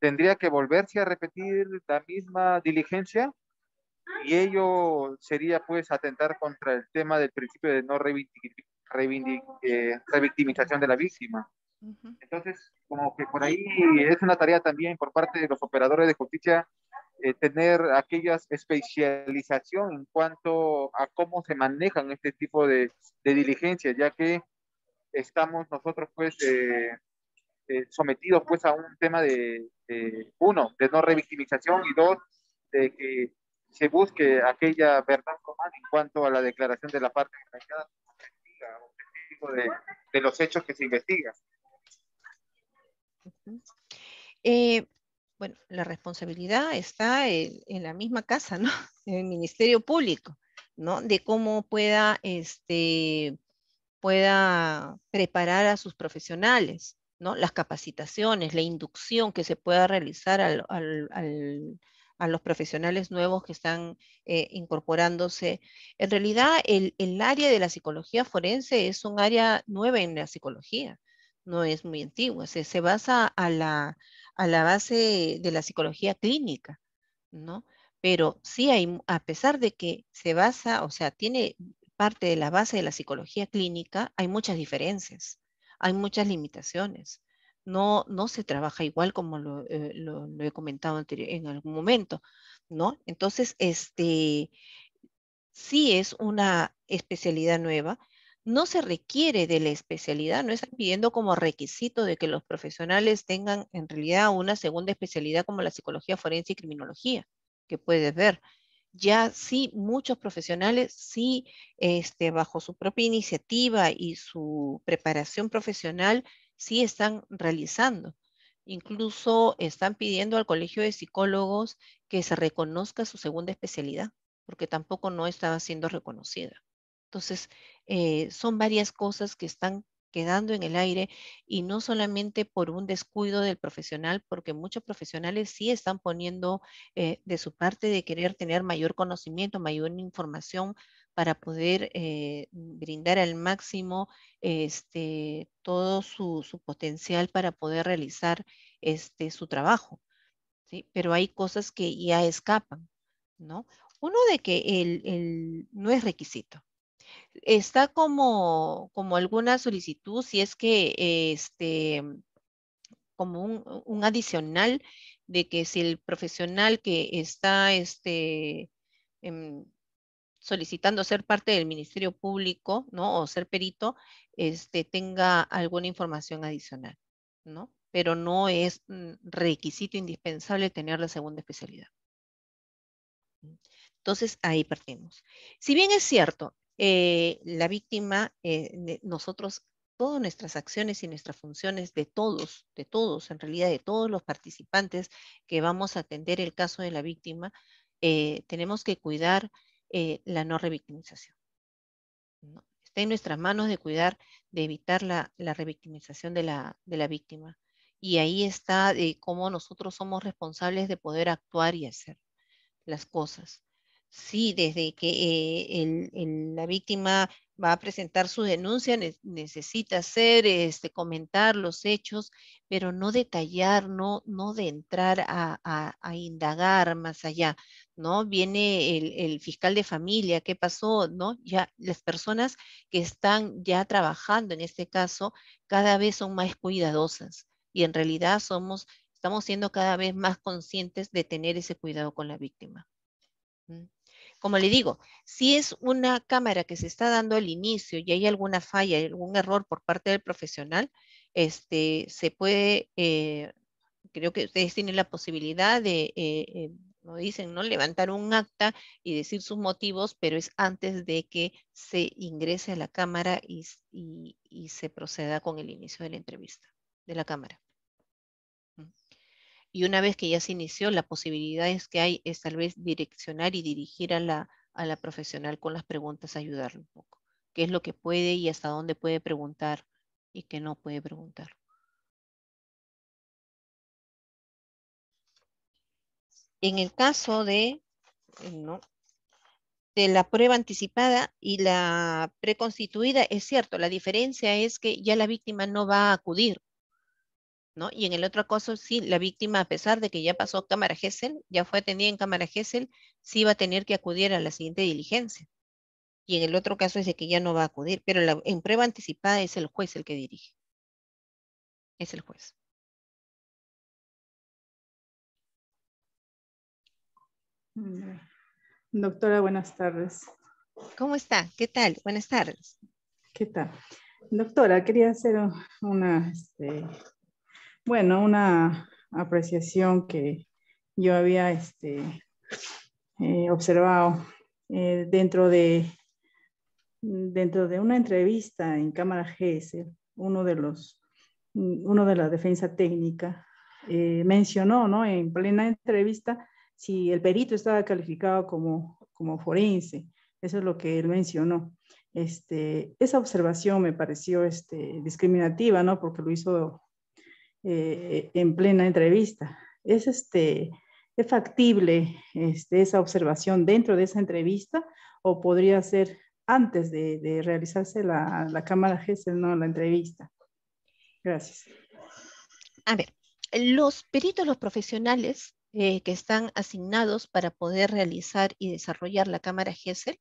Speaker 3: tendría que volverse a repetir la misma diligencia y ello sería pues atentar contra el tema del principio de no reivindicación eh, revictimización de la víctima. Entonces, como que por ahí es una tarea también por parte de los operadores de justicia eh, tener aquella especialización en cuanto a cómo se manejan este tipo de, de diligencias, ya que estamos nosotros pues eh, eh, sometidos pues a un tema de, uno, de no revictimización y dos, de que se busque aquella verdad común en cuanto a la declaración de la parte de, este de los hechos que se investigan.
Speaker 1: Eh, bueno, la responsabilidad está en, la misma casa, ¿no? En el Ministerio Público, ¿no? De cómo pueda, este, pueda preparar a sus profesionales, ¿no? Las capacitaciones, la inducción que se pueda realizar a los profesionales nuevos que están eh, incorporándose. En realidad, el área de la psicología forense es un área nueva en la psicología no es muy antigua, se, se basa a la, a la base de la psicología clínica, ¿no? Pero sí hay, a pesar de que se basa, o sea, tiene parte de la base de la psicología clínica, hay muchas diferencias, hay muchas limitaciones. No, no se trabaja igual como lo, eh, he comentado en algún momento, ¿no? Entonces, este, sí es una especialidad nueva, no se requiere de la especialidad, no están pidiendo como requisito de que los profesionales tengan en realidad una segunda especialidad como la psicología forense y criminología, que puedes ver. Ya sí, muchos profesionales sí, este, bajo su propia iniciativa y su preparación profesional, sí están realizando. Incluso están pidiendo al Colegio de Psicólogos que se reconozca su segunda especialidad, porque tampoco no estaba siendo reconocida. Entonces, eh, son varias cosas que están quedando en el aire y no solamente por un descuido del profesional, porque muchos profesionales sí están poniendo eh, de su parte de querer tener mayor conocimiento, mayor información para poder eh, brindar al máximo este, todo su, su, potencial para poder realizar este, su trabajo. ¿sí? Pero hay cosas que ya escapan, ¿no? Uno de que el, el no es requisito. Está como, como alguna solicitud, si es que este, como un, adicional de que si el profesional que está este, em, solicitando ser parte del Ministerio Público, ¿no? O ser perito, este, tenga alguna información adicional, ¿no? Pero no es mm, requisito indispensable tener la segunda especialidad. Entonces, ahí partimos. Si bien es cierto, eh, la víctima, eh, nosotros, todas nuestras acciones y nuestras funciones de todos, de todos, en realidad de todos los participantes que vamos a atender el caso de la víctima, eh, tenemos que cuidar la no revictimización. Está en nuestras manos de cuidar, de evitar la, revictimización de la, de la víctima. Y ahí está cómo nosotros somos responsables de poder actuar y hacer las cosas. Sí, desde que eh, la víctima va a presentar su denuncia, necesita hacer, este, comentar los hechos, pero no detallar, no, no de entrar a, indagar más allá, ¿no? Viene el, fiscal de familia, ¿qué pasó? ¿No? Ya las personas que están ya trabajando en este caso cada vez son más cuidadosas y en realidad somos, estamos siendo cada vez más conscientes de tener ese cuidado con la víctima. Mm. Como le digo, si es una cámara que se está dando al inicio y hay alguna falla, algún error por parte del profesional, este, se puede, eh, creo que ustedes tienen la posibilidad de, eh, eh, como dicen, ¿no? levantar un acta y decir sus motivos, pero es antes de que se ingrese a la cámara y se proceda con el inicio de la entrevista de la cámara. Y una vez que ya se inició, la posibilidad es que hay es tal vez direccionar y dirigir a la, a la profesional con las preguntas, ayudarle un poco. ¿Qué es lo que puede y hasta dónde puede preguntar y qué no puede preguntar? En el caso de, eh, no, de la prueba anticipada y la preconstituida, es cierto, la diferencia es que ya la víctima no va a acudir y en el otro caso, sí, la víctima, a pesar de que ya pasó cámara Gesell, ya fue atendida en cámara Gesell, sí va a tener que acudir a la siguiente diligencia. Y en el otro caso es de que ya no va a acudir, pero la, en prueba
Speaker 2: anticipada es el juez el que dirige. Es el juez. Mm. Doctora, buenas tardes. ¿Cómo está? ¿Qué tal? Buenas tardes.
Speaker 4: ¿Qué tal? Doctora, quería hacer una este, bueno, una apreciación que yo había este, eh, observado eh, dentro, de, dentro de una entrevista en Cámara GS, uno de los, uno de la defensa técnica, eh, mencionó, ¿no? En plena entrevista, si el perito estaba calificado como, como forense, eso es lo que él mencionó. Este, esa observación me pareció este, discriminativa, ¿no? Porque lo hizo eh, en plena entrevista. Es, este, ¿Es factible este, esa observación dentro de esa entrevista o podría ser antes de, realizarse la, cámara GESEL, no la entrevista? Gracias. A ver, los
Speaker 1: peritos, los profesionales eh, que están asignados para poder realizar y desarrollar la cámara GESEL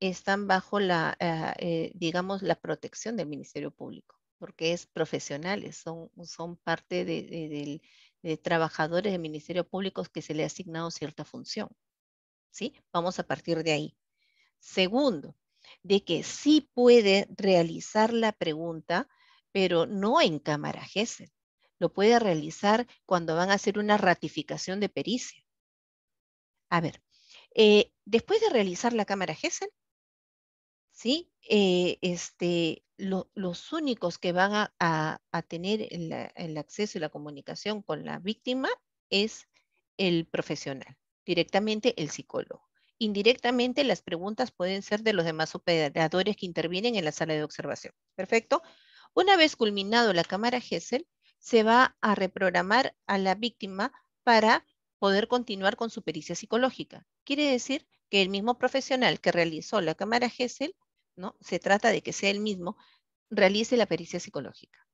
Speaker 1: están bajo la, eh, digamos, la protección del Ministerio Público porque es profesionales, son, son parte de, de, trabajadores del Ministerio Público que se le ha asignado cierta función. ¿Sí? Vamos a partir de ahí. Segundo, de que sí puede realizar la pregunta, pero no en cámara GESEL. Lo puede realizar cuando van a hacer una ratificación de pericia. A ver, eh, después de realizar la cámara GESEL, ¿sí? Eh, este, los únicos que van a, tener el, el, acceso y la comunicación con la víctima es el profesional, directamente el psicólogo. Indirectamente las preguntas pueden ser de los demás operadores que intervienen en la sala de observación. Perfecto. Una vez culminado la cámara Gesell, se va a reprogramar a la víctima para poder continuar con su pericia psicológica. Quiere decir que el mismo profesional que realizó la cámara Gesell. ¿no? Se trata de que sea él mismo, realice la pericia psicológica,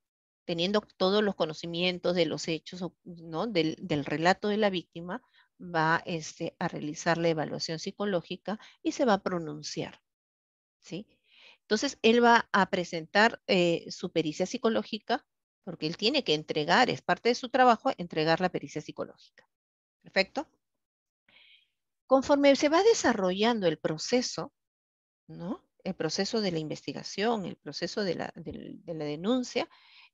Speaker 1: teniendo todos los conocimientos de los hechos, ¿no? Del, relato de la víctima, va este, a realizar la evaluación psicológica y se va a pronunciar, ¿sí? Entonces, él va a presentar eh, su pericia psicológica, porque él tiene que entregar, es parte de su trabajo, entregar la pericia psicológica. ¿Perfecto? Conforme se va desarrollando el proceso, ¿no? el proceso de la investigación, el proceso de la, denuncia,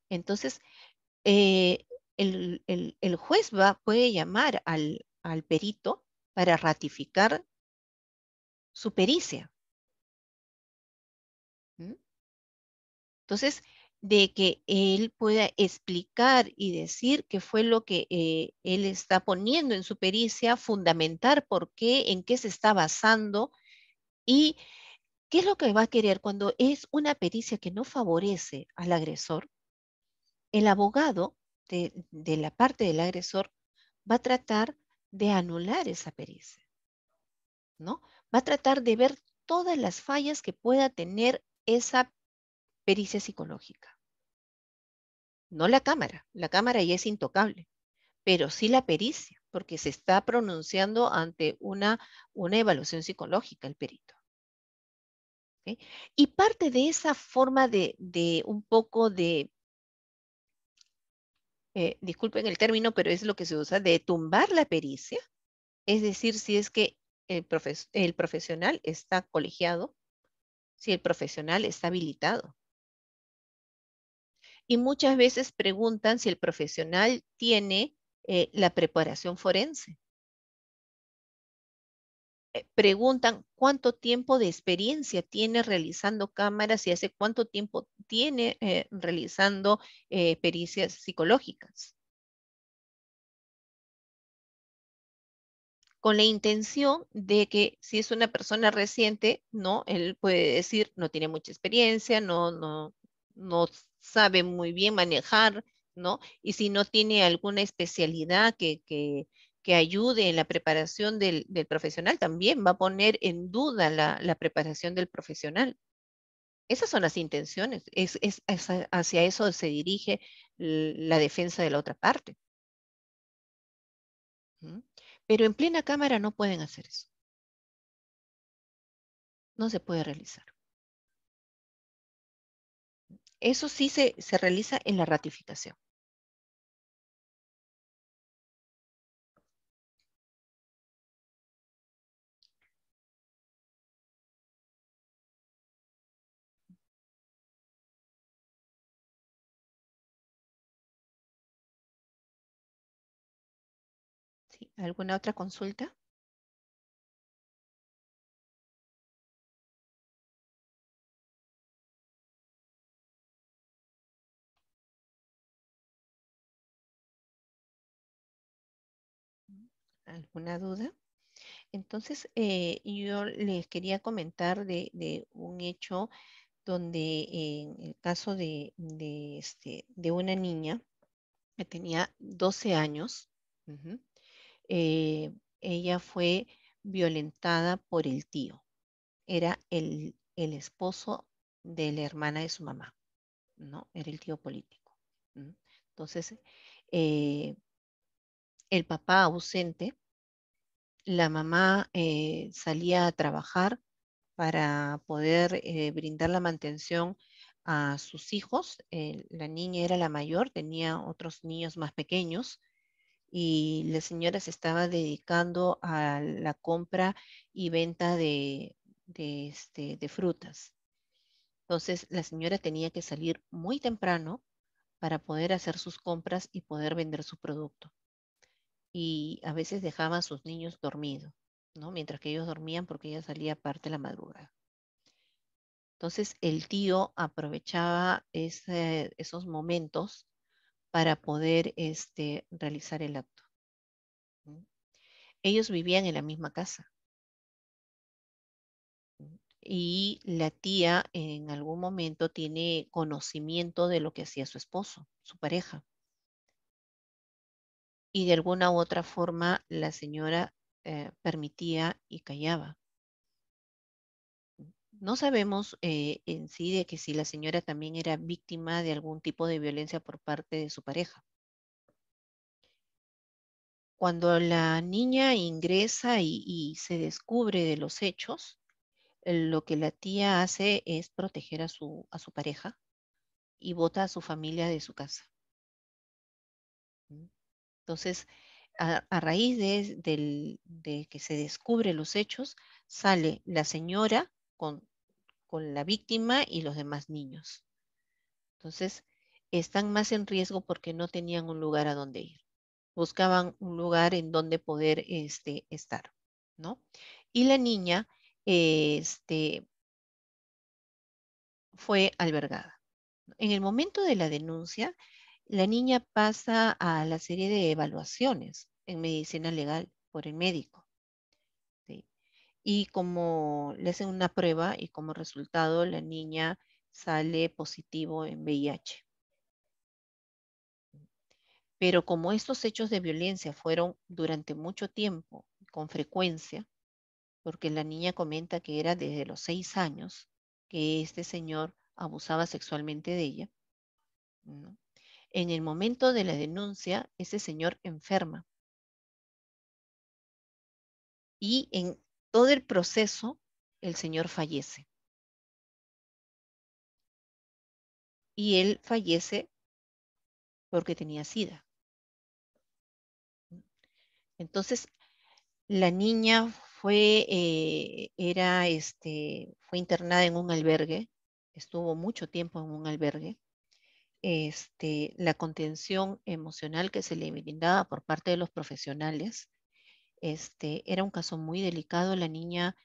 Speaker 1: entonces eh, el,
Speaker 2: juez va, puede llamar al, perito para ratificar su pericia. ¿Mm? Entonces, de que él pueda explicar y decir qué fue lo que
Speaker 1: eh, él está poniendo en su pericia, fundamentar por qué, en qué se está basando y ¿Qué es lo que va a querer cuando es una pericia que no favorece al agresor? El abogado de, la parte del agresor va a tratar de anular esa pericia, ¿no? Va a tratar de ver todas las fallas que pueda tener esa pericia psicológica. No la cámara, la cámara ya es intocable, pero sí la pericia, porque se está pronunciando ante una, una evaluación psicológica el perito. Y parte de esa forma de, un poco de, eh, disculpen el término, pero es lo que se usa, de tumbar la pericia, es decir, si es que el, profesional está colegiado, si el profesional está habilitado. Y muchas veces preguntan si el profesional tiene eh, la preparación forense. Eh, preguntan cuánto tiempo de experiencia tiene realizando cámaras y hace cuánto tiempo tiene eh, realizando eh, pericias psicológicas. Con la intención de que si es una persona reciente, no, él puede decir no tiene mucha experiencia, no, no, no sabe muy bien manejar, ¿no? Y si no tiene alguna especialidad que que ayude en la preparación del, profesional también va a poner en duda la, preparación del profesional. Esas son las intenciones, hacia eso se dirige la defensa de la otra parte.
Speaker 2: ¿Mm? Pero en plena cámara no pueden hacer eso. No se puede realizar. Eso sí se realiza en la ratificación. ¿Alguna otra consulta? ¿Alguna duda? Entonces, eh, yo
Speaker 1: les quería comentar de, un hecho donde eh, en el caso de, este, de, una niña que tenía 12 años, eh, ella fue violentada por el tío. Era el, esposo de la hermana de su mamá, ¿no? Era el tío político. Entonces, eh, el papá ausente, la mamá eh, salía a trabajar para poder brindar la mantención a sus hijos. la niña era la mayor, tenía otros niños más pequeños y la señora se estaba dedicando a la compra y venta este, de, frutas. Entonces la señora tenía que salir muy temprano para poder hacer sus compras y poder vender su producto. Y a veces dejaba a sus niños dormidos, ¿no? Mientras que ellos dormían porque ella salía parte de la madrugada. Entonces el tío aprovechaba esos momentos para poder este, realizar el acto. Ellos vivían en la misma casa. Y la tía en algún momento tiene conocimiento de lo que hacía su esposo, su pareja. Y de alguna u otra forma la señora eh, permitía y callaba. No sabemos eh, en sí de que si la señora también era víctima de algún tipo de violencia por parte de su pareja. Cuando la niña ingresa y, se descubre de los hechos, eh, lo que la tía hace es proteger a su, pareja y vota a su familia de su casa. ¿Mm? Entonces, a, raíz de, de, que se descubre los hechos, sale la señora con con la víctima y los demás niños. Entonces, están más en riesgo porque no tenían un lugar a donde ir. Buscaban un lugar en donde poder este, estar, ¿no? Y la niña este, fue albergada. En el momento de la denuncia, la niña pasa a la serie de evaluaciones en medicina legal por el médico y como le hacen una prueba y como resultado la niña sale positivo en VIH. Pero como estos hechos de violencia fueron durante mucho tiempo, con frecuencia, porque la niña comenta que era desde los seis años que este señor abusaba sexualmente de ella, en el momento de la denuncia, ese señor enferma.
Speaker 2: Y en todo el proceso, el señor fallece. Y él fallece porque tenía sida.
Speaker 1: Entonces, la niña fue, eh, era, este, fue internada en un albergue, estuvo mucho tiempo en un albergue. Este, la contención emocional que se le brindaba por parte de los profesionales este, era un caso muy delicado. La niña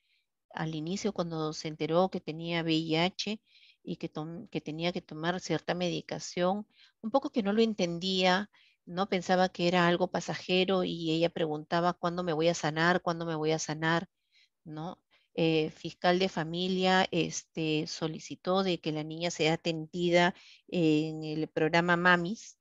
Speaker 1: al inicio cuando se enteró que tenía VIH y que, que tenía que tomar cierta medicación, un poco que no lo entendía, no pensaba que era algo pasajero y ella preguntaba cuándo me voy a sanar, cuándo me voy a sanar, ¿no? Eh, fiscal de familia este, solicitó de que la niña sea atendida en el programa MAMIS,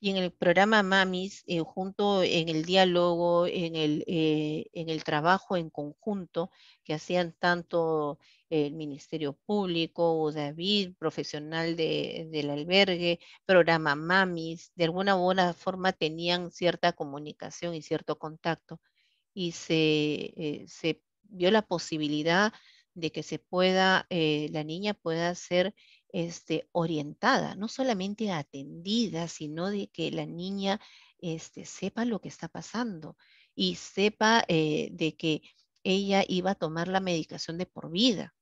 Speaker 1: y en el programa Mamis, eh, junto en el diálogo, eh, en el, trabajo en conjunto que hacían tanto el Ministerio Público, o David, profesional del albergue, programa Mamis, de alguna buena forma tenían cierta comunicación y cierto contacto. Y se, eh, se vio la posibilidad de que se pueda, la niña pueda ser este, orientada, no solamente atendida, sino de que la niña este, sepa lo que está pasando y sepa eh, de que ella iba a tomar la medicación de por vida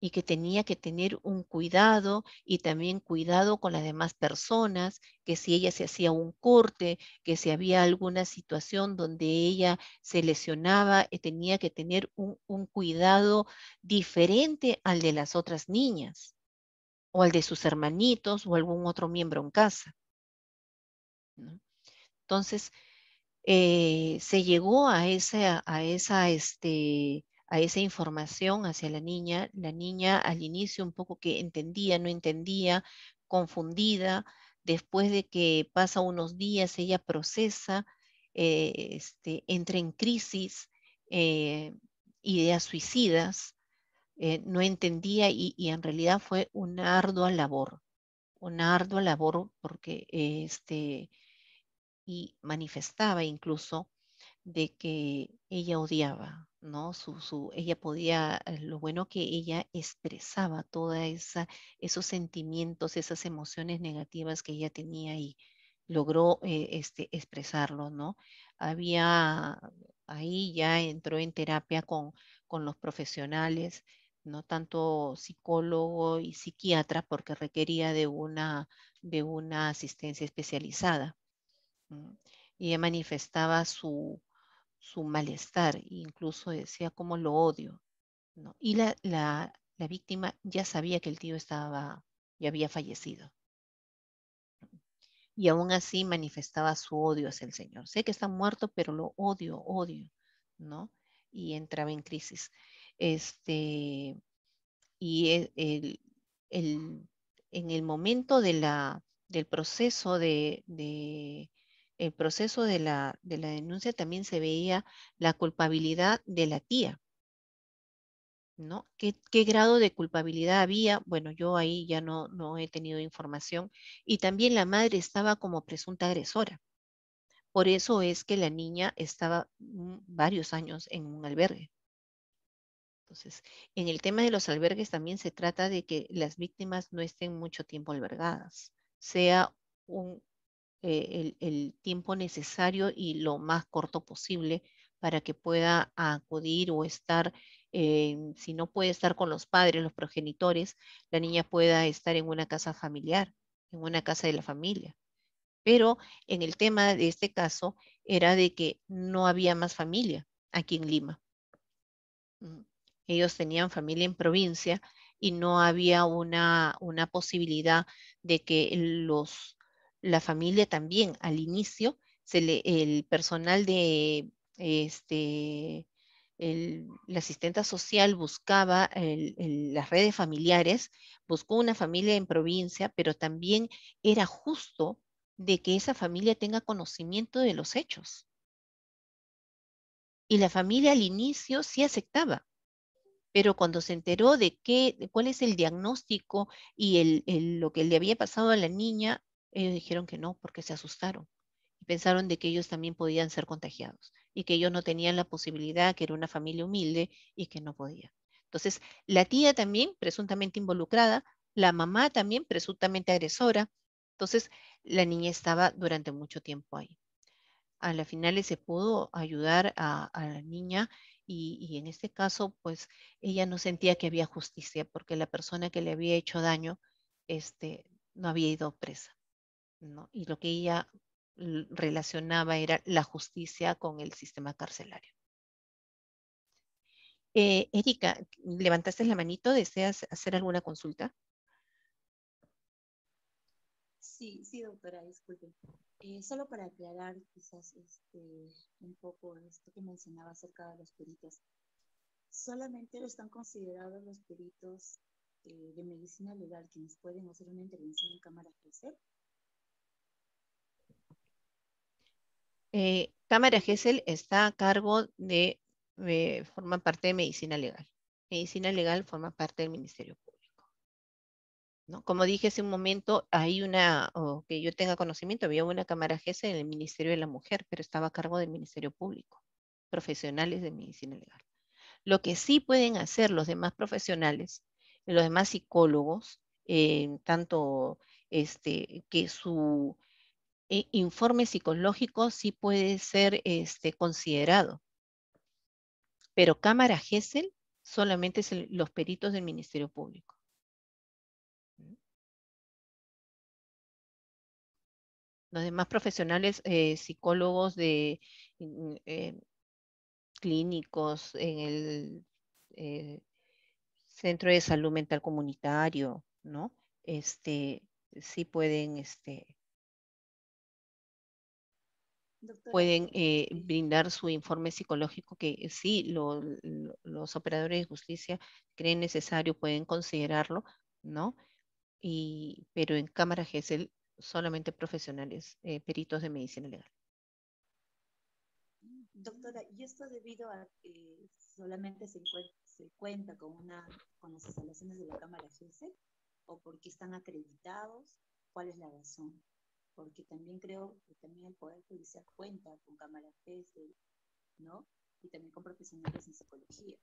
Speaker 1: y que tenía que tener un cuidado y también cuidado con las demás personas, que si ella se hacía un corte, que si había alguna situación donde ella se lesionaba, eh, tenía que tener un cuidado diferente al de las otras niñas o al de sus hermanitos o algún otro miembro en casa. Entonces, eh, se llegó a, a, esa, este, a esa información hacia la niña. La niña al inicio un poco que entendía, no entendía, confundida. Después de que pasa unos días, ella procesa, eh, este, entra en crisis, eh, ideas suicidas, eh, no entendía y, en realidad fue una ardua labor, una ardua labor porque este, y manifestaba incluso de que ella odiaba, ¿no? Su, su, ella podía, eh, lo bueno que ella expresaba todos esos sentimientos, esas emociones negativas que ella tenía y logró eh, este, expresarlo, ¿no? Había, ahí ya entró en terapia con, con los profesionales ¿no? tanto psicólogo y psiquiatra, porque requería de una, de una asistencia especializada. Y ella manifestaba su, su malestar, incluso decía como lo odio. Y la, la, la víctima ya sabía que el tío estaba, ya había fallecido y aún así manifestaba su odio hacia el Señor. Sé que está muerto, pero lo odio, odio, ¿no? Y entraba en crisis. Este, y e, en el momento de la, del proceso de, el proceso de la, denuncia también se veía la culpabilidad de la tía. ¿No? ¿Qué, ¿Qué, grado de culpabilidad había? Bueno, yo ahí ya no, no he tenido información. Y también la madre estaba como presunta agresora. Por eso es que la niña estaba mm, varios años en un albergue. Entonces, en el tema de los albergues también se trata de que las víctimas no estén mucho tiempo albergadas, sea un, eh, el, tiempo necesario y lo más corto posible para que pueda acudir o estar, eh, si no puede estar con los padres, los progenitores, la niña pueda estar en una casa familiar, en una casa de la familia. Pero en el tema de este caso era de que no había más familia aquí en Lima. Ellos tenían familia en provincia y no había una, posibilidad de que los, la familia también al inicio, el personal de este, la asistenta social buscaba las redes familiares, buscó una familia en provincia, pero también era justo de que esa familia tenga conocimiento de los hechos. Y la familia al inicio sí aceptaba, pero cuando se enteró de, qué, cuál es el diagnóstico y lo que le había pasado a la niña, ellos dijeron que no, porque se asustaron y pensaron de que ellos también podían ser contagiados y que ellos no tenían la posibilidad, que era una familia humilde y que no podía. Entonces, la tía también presuntamente involucrada, la mamá también presuntamente agresora. Entonces, la niña estaba durante mucho tiempo ahí. A la final se pudo ayudar a la niña y, en este caso, pues ella no sentía que había justicia porque la persona que le había hecho daño este, no había ido presa. ¿no? Y lo que ella relacionaba era la justicia con el sistema carcelario. Eh, Erika, levantaste la manito, ¿deseas hacer alguna consulta?
Speaker 4: Sí, sí, doctora, disculpe. Eh, solo para aclarar quizás este, un poco esto que mencionaba acerca de los peritos. Solamente lo están considerados los peritos eh, de medicina legal quienes pueden hacer una intervención en cámara GESEL.
Speaker 1: Eh, cámara GESEL está a cargo de, forma parte de medicina legal. Medicina legal forma parte del Ministerio como dije hace un momento, hay una, que yo tenga conocimiento, había una cámara GESEL en el Ministerio de la Mujer, pero estaba a cargo del Ministerio Público, profesionales de medicina legal. Lo que sí pueden hacer los demás profesionales, los demás psicólogos, tanto este, que su eh, informe psicológico sí puede ser este, considerado. Pero
Speaker 2: Cámara GESEL solamente es los peritos del Ministerio Público. los demás profesionales,
Speaker 1: eh, psicólogos de mm, mm, eh, clínicos en el eh, centro de salud mental comunitario, ¿no? Este, sí pueden, este, pueden brindar su informe psicológico que sí, los operadores de justicia creen necesario, pueden considerarlo, ¿no? Y, pero en Cámara GESEL solamente profesionales, eh, peritos de medicina
Speaker 2: legal.
Speaker 4: Doctora, ¿y esto debido a que solamente se, cuenta con, una, con las instalaciones de la Cámara GESEC o porque están acreditados? ¿Cuál es la razón? Porque también creo que también el Poder Judicial cuenta con Cámara Fese, ¿no? Y también con profesionales en psicología.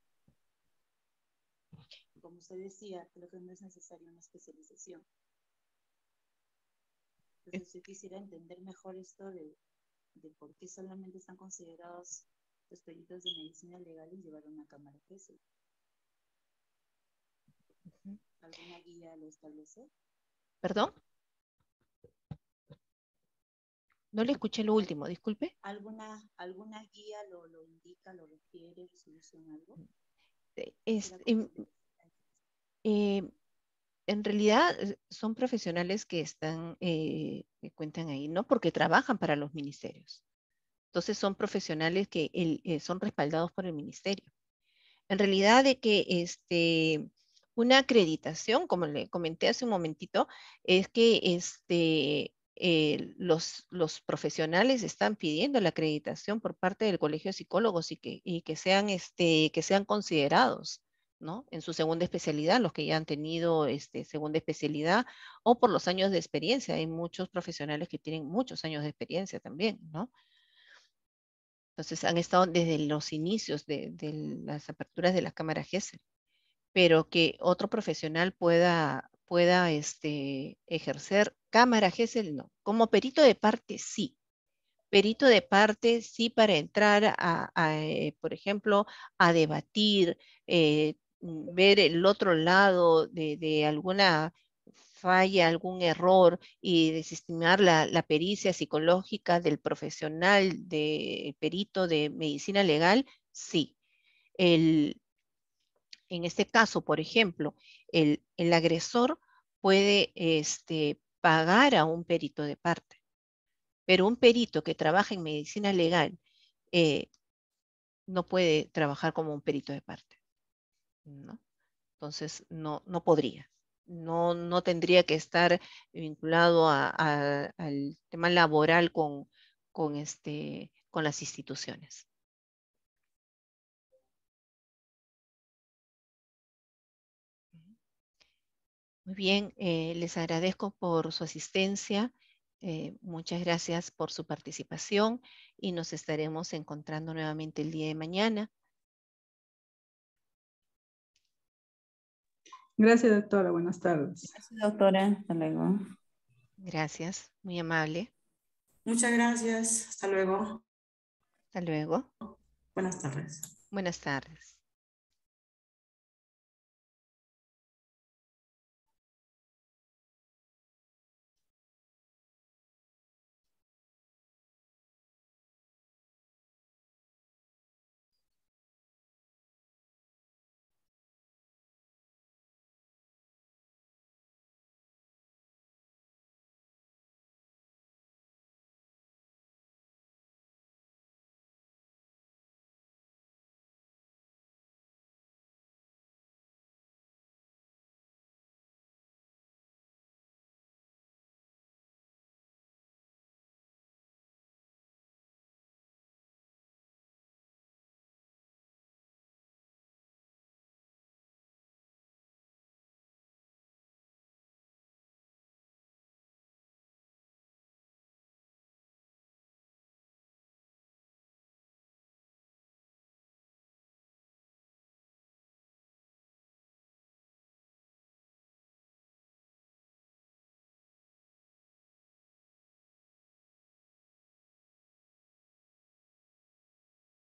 Speaker 4: Como usted decía, creo que no es necesaria una especialización. Entonces yo quisiera entender mejor esto de, por qué solamente están considerados los peritos de medicina legal y llevar una cámara especial. ¿Alguna guía lo establece?
Speaker 2: ¿Perdón? No le escuché
Speaker 1: lo último, disculpe.
Speaker 4: ¿Alguna, alguna guía lo, indica, lo refiere, soluciona algo?
Speaker 1: Eh, en realidad eh, son profesionales que están, eh, cuentan ahí, ¿no? Porque trabajan para los ministerios. Entonces son profesionales que eh, son respaldados por el ministerio. En realidad de que este, una acreditación, como le comenté hace un momentito, es que este, los, profesionales están pidiendo la acreditación por parte del Colegio de Psicólogos y que, y que, sean, este, que sean considerados en su segunda especialidad, los que ya han tenido este, segunda especialidad o por los años de experiencia. Hay muchos profesionales que tienen muchos años de experiencia también, ¿no? Entonces han estado desde los inicios de, las aperturas de las cámaras e GESEL, pero que otro profesional pueda, pueda este, ejercer cámara GESEL, no. Como perito de parte, sí, perito de parte sí para entrar a, eh, por ejemplo, a debatir eh, Mm, ver el otro lado de, alguna falla, algún error y desestimar la, pericia psicológica del profesional, del perito de medicina legal, sí. en este caso, por ejemplo, el, agresor puede este, pagar a un perito de parte, pero un perito que trabaja en medicina legal eh, no puede trabajar como un perito de parte. Entonces, no, podría. No, tendría que estar vinculado al tema laboral
Speaker 2: este, con, las instituciones. Muy bien,
Speaker 1: eh, les agradezco por su asistencia. Eh, muchas gracias por su participación y nos estaremos encontrando nuevamente el día de mañana.
Speaker 4: Gracias, doctora. Buenas tardes. Gracias, doctora. Hasta luego.
Speaker 1: Gracias, muy amable. Muchas gracias.
Speaker 2: Hasta luego. Hasta luego. Buenas tardes. Buenas tardes.